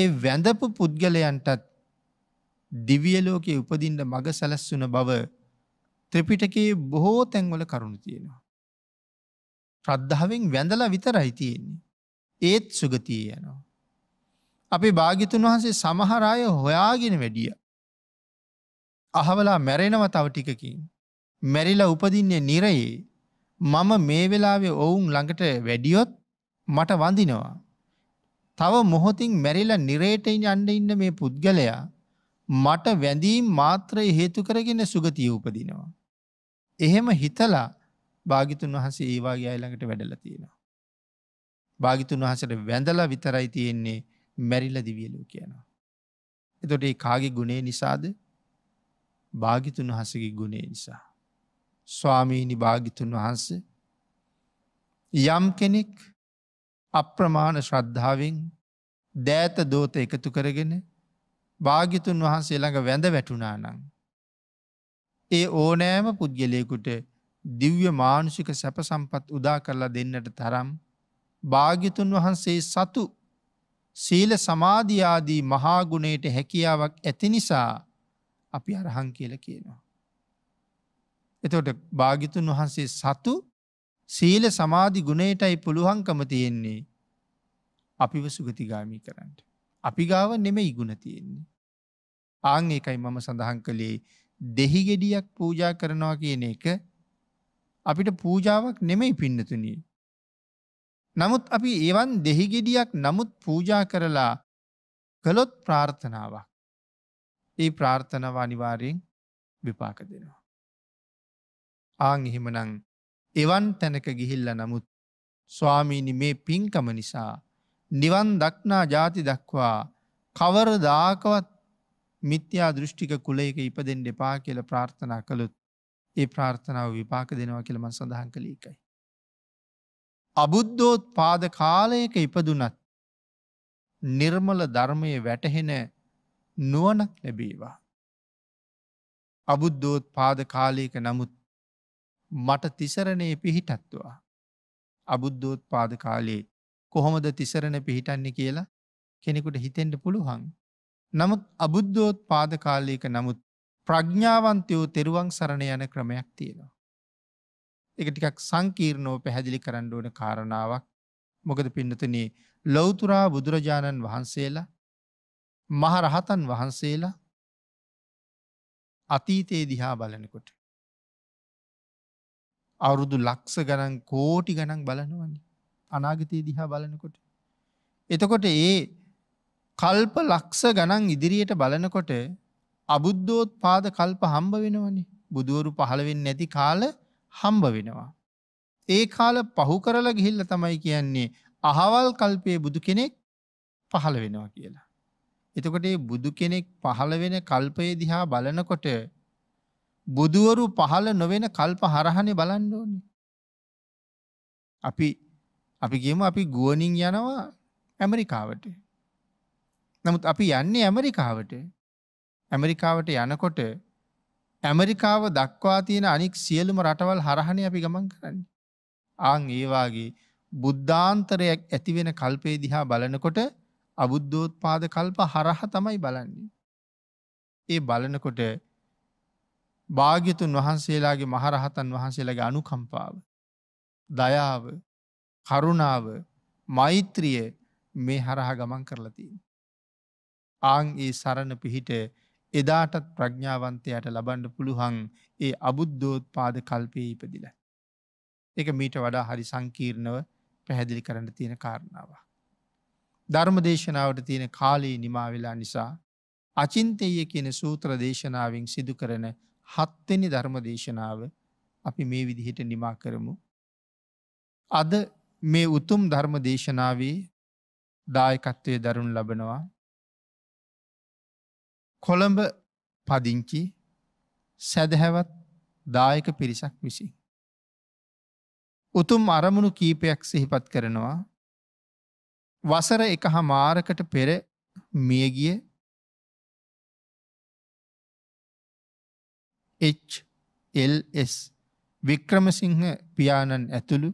ඒ වැඳපු පුද්ගලයන්ටත් දිවියලෝකයේ උපදින්ට මග සැලැස්සුන බව ත්‍රපිටකයේ බොහෝ තැන්වල කරුණු තියෙනවා. ශ්‍රද්ධාවෙන් වැඳලා විතරයි තියෙන්නේ. ඒත් සුගතිය යනවා. අපේ භාගිතුන් වහන්සේ සමහරාය හොයාගෙන වැඩිය. අහවලා මැරෙනව තව ටිකකින්. මැරිලා උපදින්නේ නිරයේ මම මේ වෙලාවේ ඔවුන් ළඟට වැඩියොත් මට වඳිනවා. තව මොහොතින් මැරිලා නිරේටයින් අන්ඩ ඉන්න මේ පුද්ගලයා මට වැඳීම් මාත්‍රය හේතු කරගෙන සුගතිය උපදිනවා. එහෙම හිතලා භාගිතුන් වහසේ ඒවාගේ අයිළඟට වැඩල තියෙනවා. භාගිතුන් වහසට වැඳලා විතරයි තියෙන්නේ මැරිල දිවියලූ කියනවා. එතොට ඒ කාගේ ගුණේ නිසාද භාගිතුන් වහසගේ ගුණේ නිසා. ස්වාමීනි භාගිතුන් වහන්ස යම් කෙනෙක් අප්‍රමාණ ශ්‍රද්ධාවෙන් දෑත දෝත එකතු කරගෙන භාගිතුන් වහන්සේ ළඟ වැඳ වැටුණා නං. ඒ ඕනෑම පුද්ගලයකුට දිව්‍ය මානුෂික සැප සම්පත් උදා කරලා දෙන්නට තරම් භාගිතුන් වහන්සේ සතු සීල සමාධියආදී මහාගුණයට හැකියාවක් ඇති නිසා අපි අරහන් කියල කියනවා. එතට භාගිතුන් වහන්සේ සතු සීල සමාධි ගුණයටයි පුළුවන්කම තියෙන්නේ අපිව සුගතිගාමී කරන්න. අපි ගාව නෙමෙයි ගුණ තියෙන්නේ. ආං ඒකයි මම සඳහන් කළේ දෙහි ගෙඩියක් පූජා කරනවා කියන එක අපිට පූජාවක් නෙමෙයි පින්නතුනී. නමුත් අපි ඒවන් දෙහි ගෙඩියක් නමුත් පූජා කරලා කළොත් ප්‍රාර්ථනාවක්. ඒ ප්‍රාර්ථනව අනිවාරයෙන් විපාක දෙනවා. ආං එහෙමනං එවන් තැනක ගිහිල්ල නමුත් ස්වාමීනි මේ පින්කම නිසා නිවන් දක්නා ජාති දක්වා කවරදාකවත් මිත්‍යා දෘෂ්ටික කුලයක ඉපදෙන් දෙපා කියල ප්‍රාර්ථනා කළොත් ඒ ප්‍රාර්ථනාව විපාක දෙනවා කියලම සඳහන් කළ එකයි. අබුද්ධෝත් පාද කාලයක ඉපදුනත් නිර්මල ධර්මය වැටහෙන නුවනක් ලැබේවා. අබුද්ධෝත් පාද කාලයක නමුත් මට තිසරණයේ පිහිටත්වා. අබුද්ධෝත් පාද කාලයේ කොහොමද තිසරණ පිහිටන්නේ කියලා කෙනෙකුට හිතෙන්ට පුළුවන්. නමුත් අබුද්ධෝත් පාද කාලයක නමුත් ප්‍රඥාවන්තයෝ තෙරුවන් සරණ යන ක්‍රමයක් තියෙනවා. එක ටිකක් සංකීර්ණෝ පැහැදිලි කරන්න ඕන කාරණාවක් මොකද පින්නතනේ ලෞතුරා බුදුරජාණන් වහන්සේලා මහරහතන් වහන්සේලා අතීතයේ දිහා බලනකොට. අවුරුදු ලක්ෂ ගණන් කෝටි ගණන් බලනවනි අනාගතයේ දිහා බලනකොට. එතකොට ඒ කල්ප ලක්ෂ ගණන් ඉදිරියට බලනකොට අබුද්ධෝත් පාද කල්ප හම්බ වෙනවනි බුදුවරු පහළවෙන් නැති කාල හම්බ වෙනවා. ඒ කාල පහු කරලා ගිහිල්ල තමයි කියන්නේ අහවල් කල්පයේ බුදු කෙනෙක් පහළ වෙනවා කියලා. එතකොට බුදු කෙනෙක් පහළ වෙන කල්පයේ දිහා බලනකොට බුදුවරු පහළ නොවෙන කල්ප හරහනේ බලන්න ඕනේ. අපි අපි කියමු අපි ගුවනින් යනවා ඇමරිකාවට. නමුත් අපි යන්නේ ඇමරිකාවට. ඇමරිකාවට යනකොට ඇමරිකාව දක්වා තියෙන අනික් සියලුම රටවල් හරහනේ අපි ගමන් කරන්නේ. ආං ඒවාගේ බුද්ධාන්තරයක් ඇතිවෙන කල්පේ දිහා බලනකොට අබුද්ධෝත්පාද කල්ප හරහ තමයි බලන්නේ. ඒ බලනකොට භාගිතුන් වහන්සේලාගේ මහරහතන් වහන්සේලගේ අනුකම්පාව. දයාව කරුණාව මෛත්‍රිය මේ හරහා ගමන් කරලතින්. ආං ඒ සරණ පිහිට එදාටත් ප්‍රඥාවන්තයට ලබන්ඩ පුළුහන් ඒ අබුද්ධෝත් පාද කල්පය ඉපදිල. එක මීට වඩා හරි සංකීර්ණව පැහැදිලි කරන්න තියෙන කාරණාව. ධර්ම දේශනාවට තියෙන කාලයේ නිමාවෙලා නිසා අචින්තය කියන සූත්‍ර දේශනාවෙන් සිදු කරන හත්වෙනි ධර්ම දේශනාව අපි මේ විදිහට නිමා කරමු. අද මේ උතුම් ධර්ම දේශනාවේ දායකත්වය දරුණු ලබනවා. කොළඹ පදිංචි සැදහැවත් දායක පිරිසක් විසින්. උතුම් අරමුණු කීපයක් සිහිපත් කරනවා. වසර එක හමාරකට පෙර මියගිය එච්.එල්.එස්. වික්‍රමසිංහ පියාණන් ඇතුළු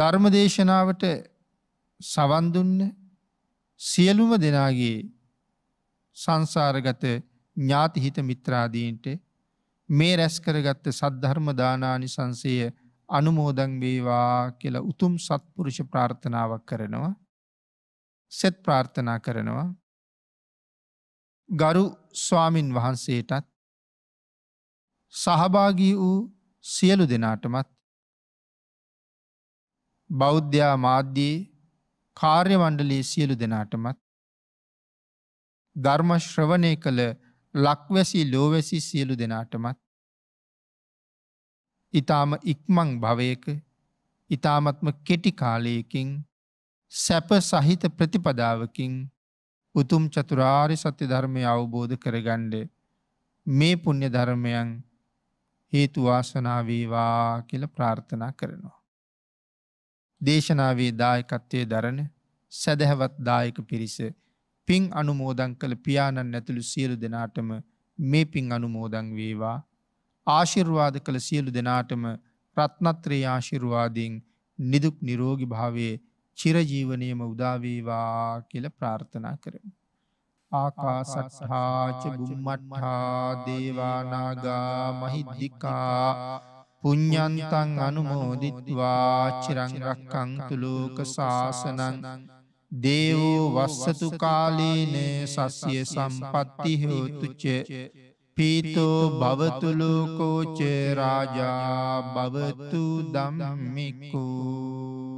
ධර්මදේශනාවට සවන් දුන්න සියලුම දෙනාගේ සංසාරගත ඥාතිහිත මිත්‍රාදීන්ට මේ රැස් කරගත්ත සද්ධර්ම දානානිසංසය අනුමෝදන් වේවා කියලා උතුම් සත්පුරුෂ ප්‍රාර්ථනාවක් කරනවා සෙත් ප්‍රාර්ථනා කරනවා ගරු ස්වාමින් වහන්සේටත් සහභාගී වූ සියලු දෙනාටමත් බෞද්ධයා මාධ්‍යයේ කාර්යමණ්ඩලයේ සියලු දෙනාටමත් ධර්ම ශ්‍රවණය කළ ලක්වැසි ලෝවැසි සියලු දෙනාටමත් ඊ타ම ඉක්මන් භවයක ඊ타මත්ම කෙටි කාලයකින් සැප සහිත ප්‍රතිපදාවකින් උතුම් චතුරාරි සත්‍ය ධර්මය අවබෝධ කරගන්ඩ මේ පුුණ්‍ය ධර්මයන් හේතු වාසනා වේවා කියලා ප්‍රාර්ථනා කරනවා. දේශනාවේ දායකත්වයේ දරන සදහවත් දායක පිරිස පින් අනුමෝදන් කළ පියාණන් ඇතුළු සියලු දෙනාටම මේ පින් අනුමෝදන් වේවා ආශිර්වාද කළ සියලු දෙනාටම රත්නත්‍රේ ආශිර්වාදයෙන් නිදුක් නිරෝගී භාවයේ චිරජීවනයම උදාවේවා කියල ප්‍රාර්ථනා කරමු. ආකාසත්හාච බුම්මට්හා දේවානාගා මහිද්දිිකා පුඤ්ඥන්තන් අනුමෝදිත්වා චිරංරක්කං තුළෝක ශාසනන් දේවෝ වස්සතු කාලීන සස්ය සම්පත්ති හෝතුච පීතෝ භවතුලෝකෝච රාජා භවතු දම්මිකෝ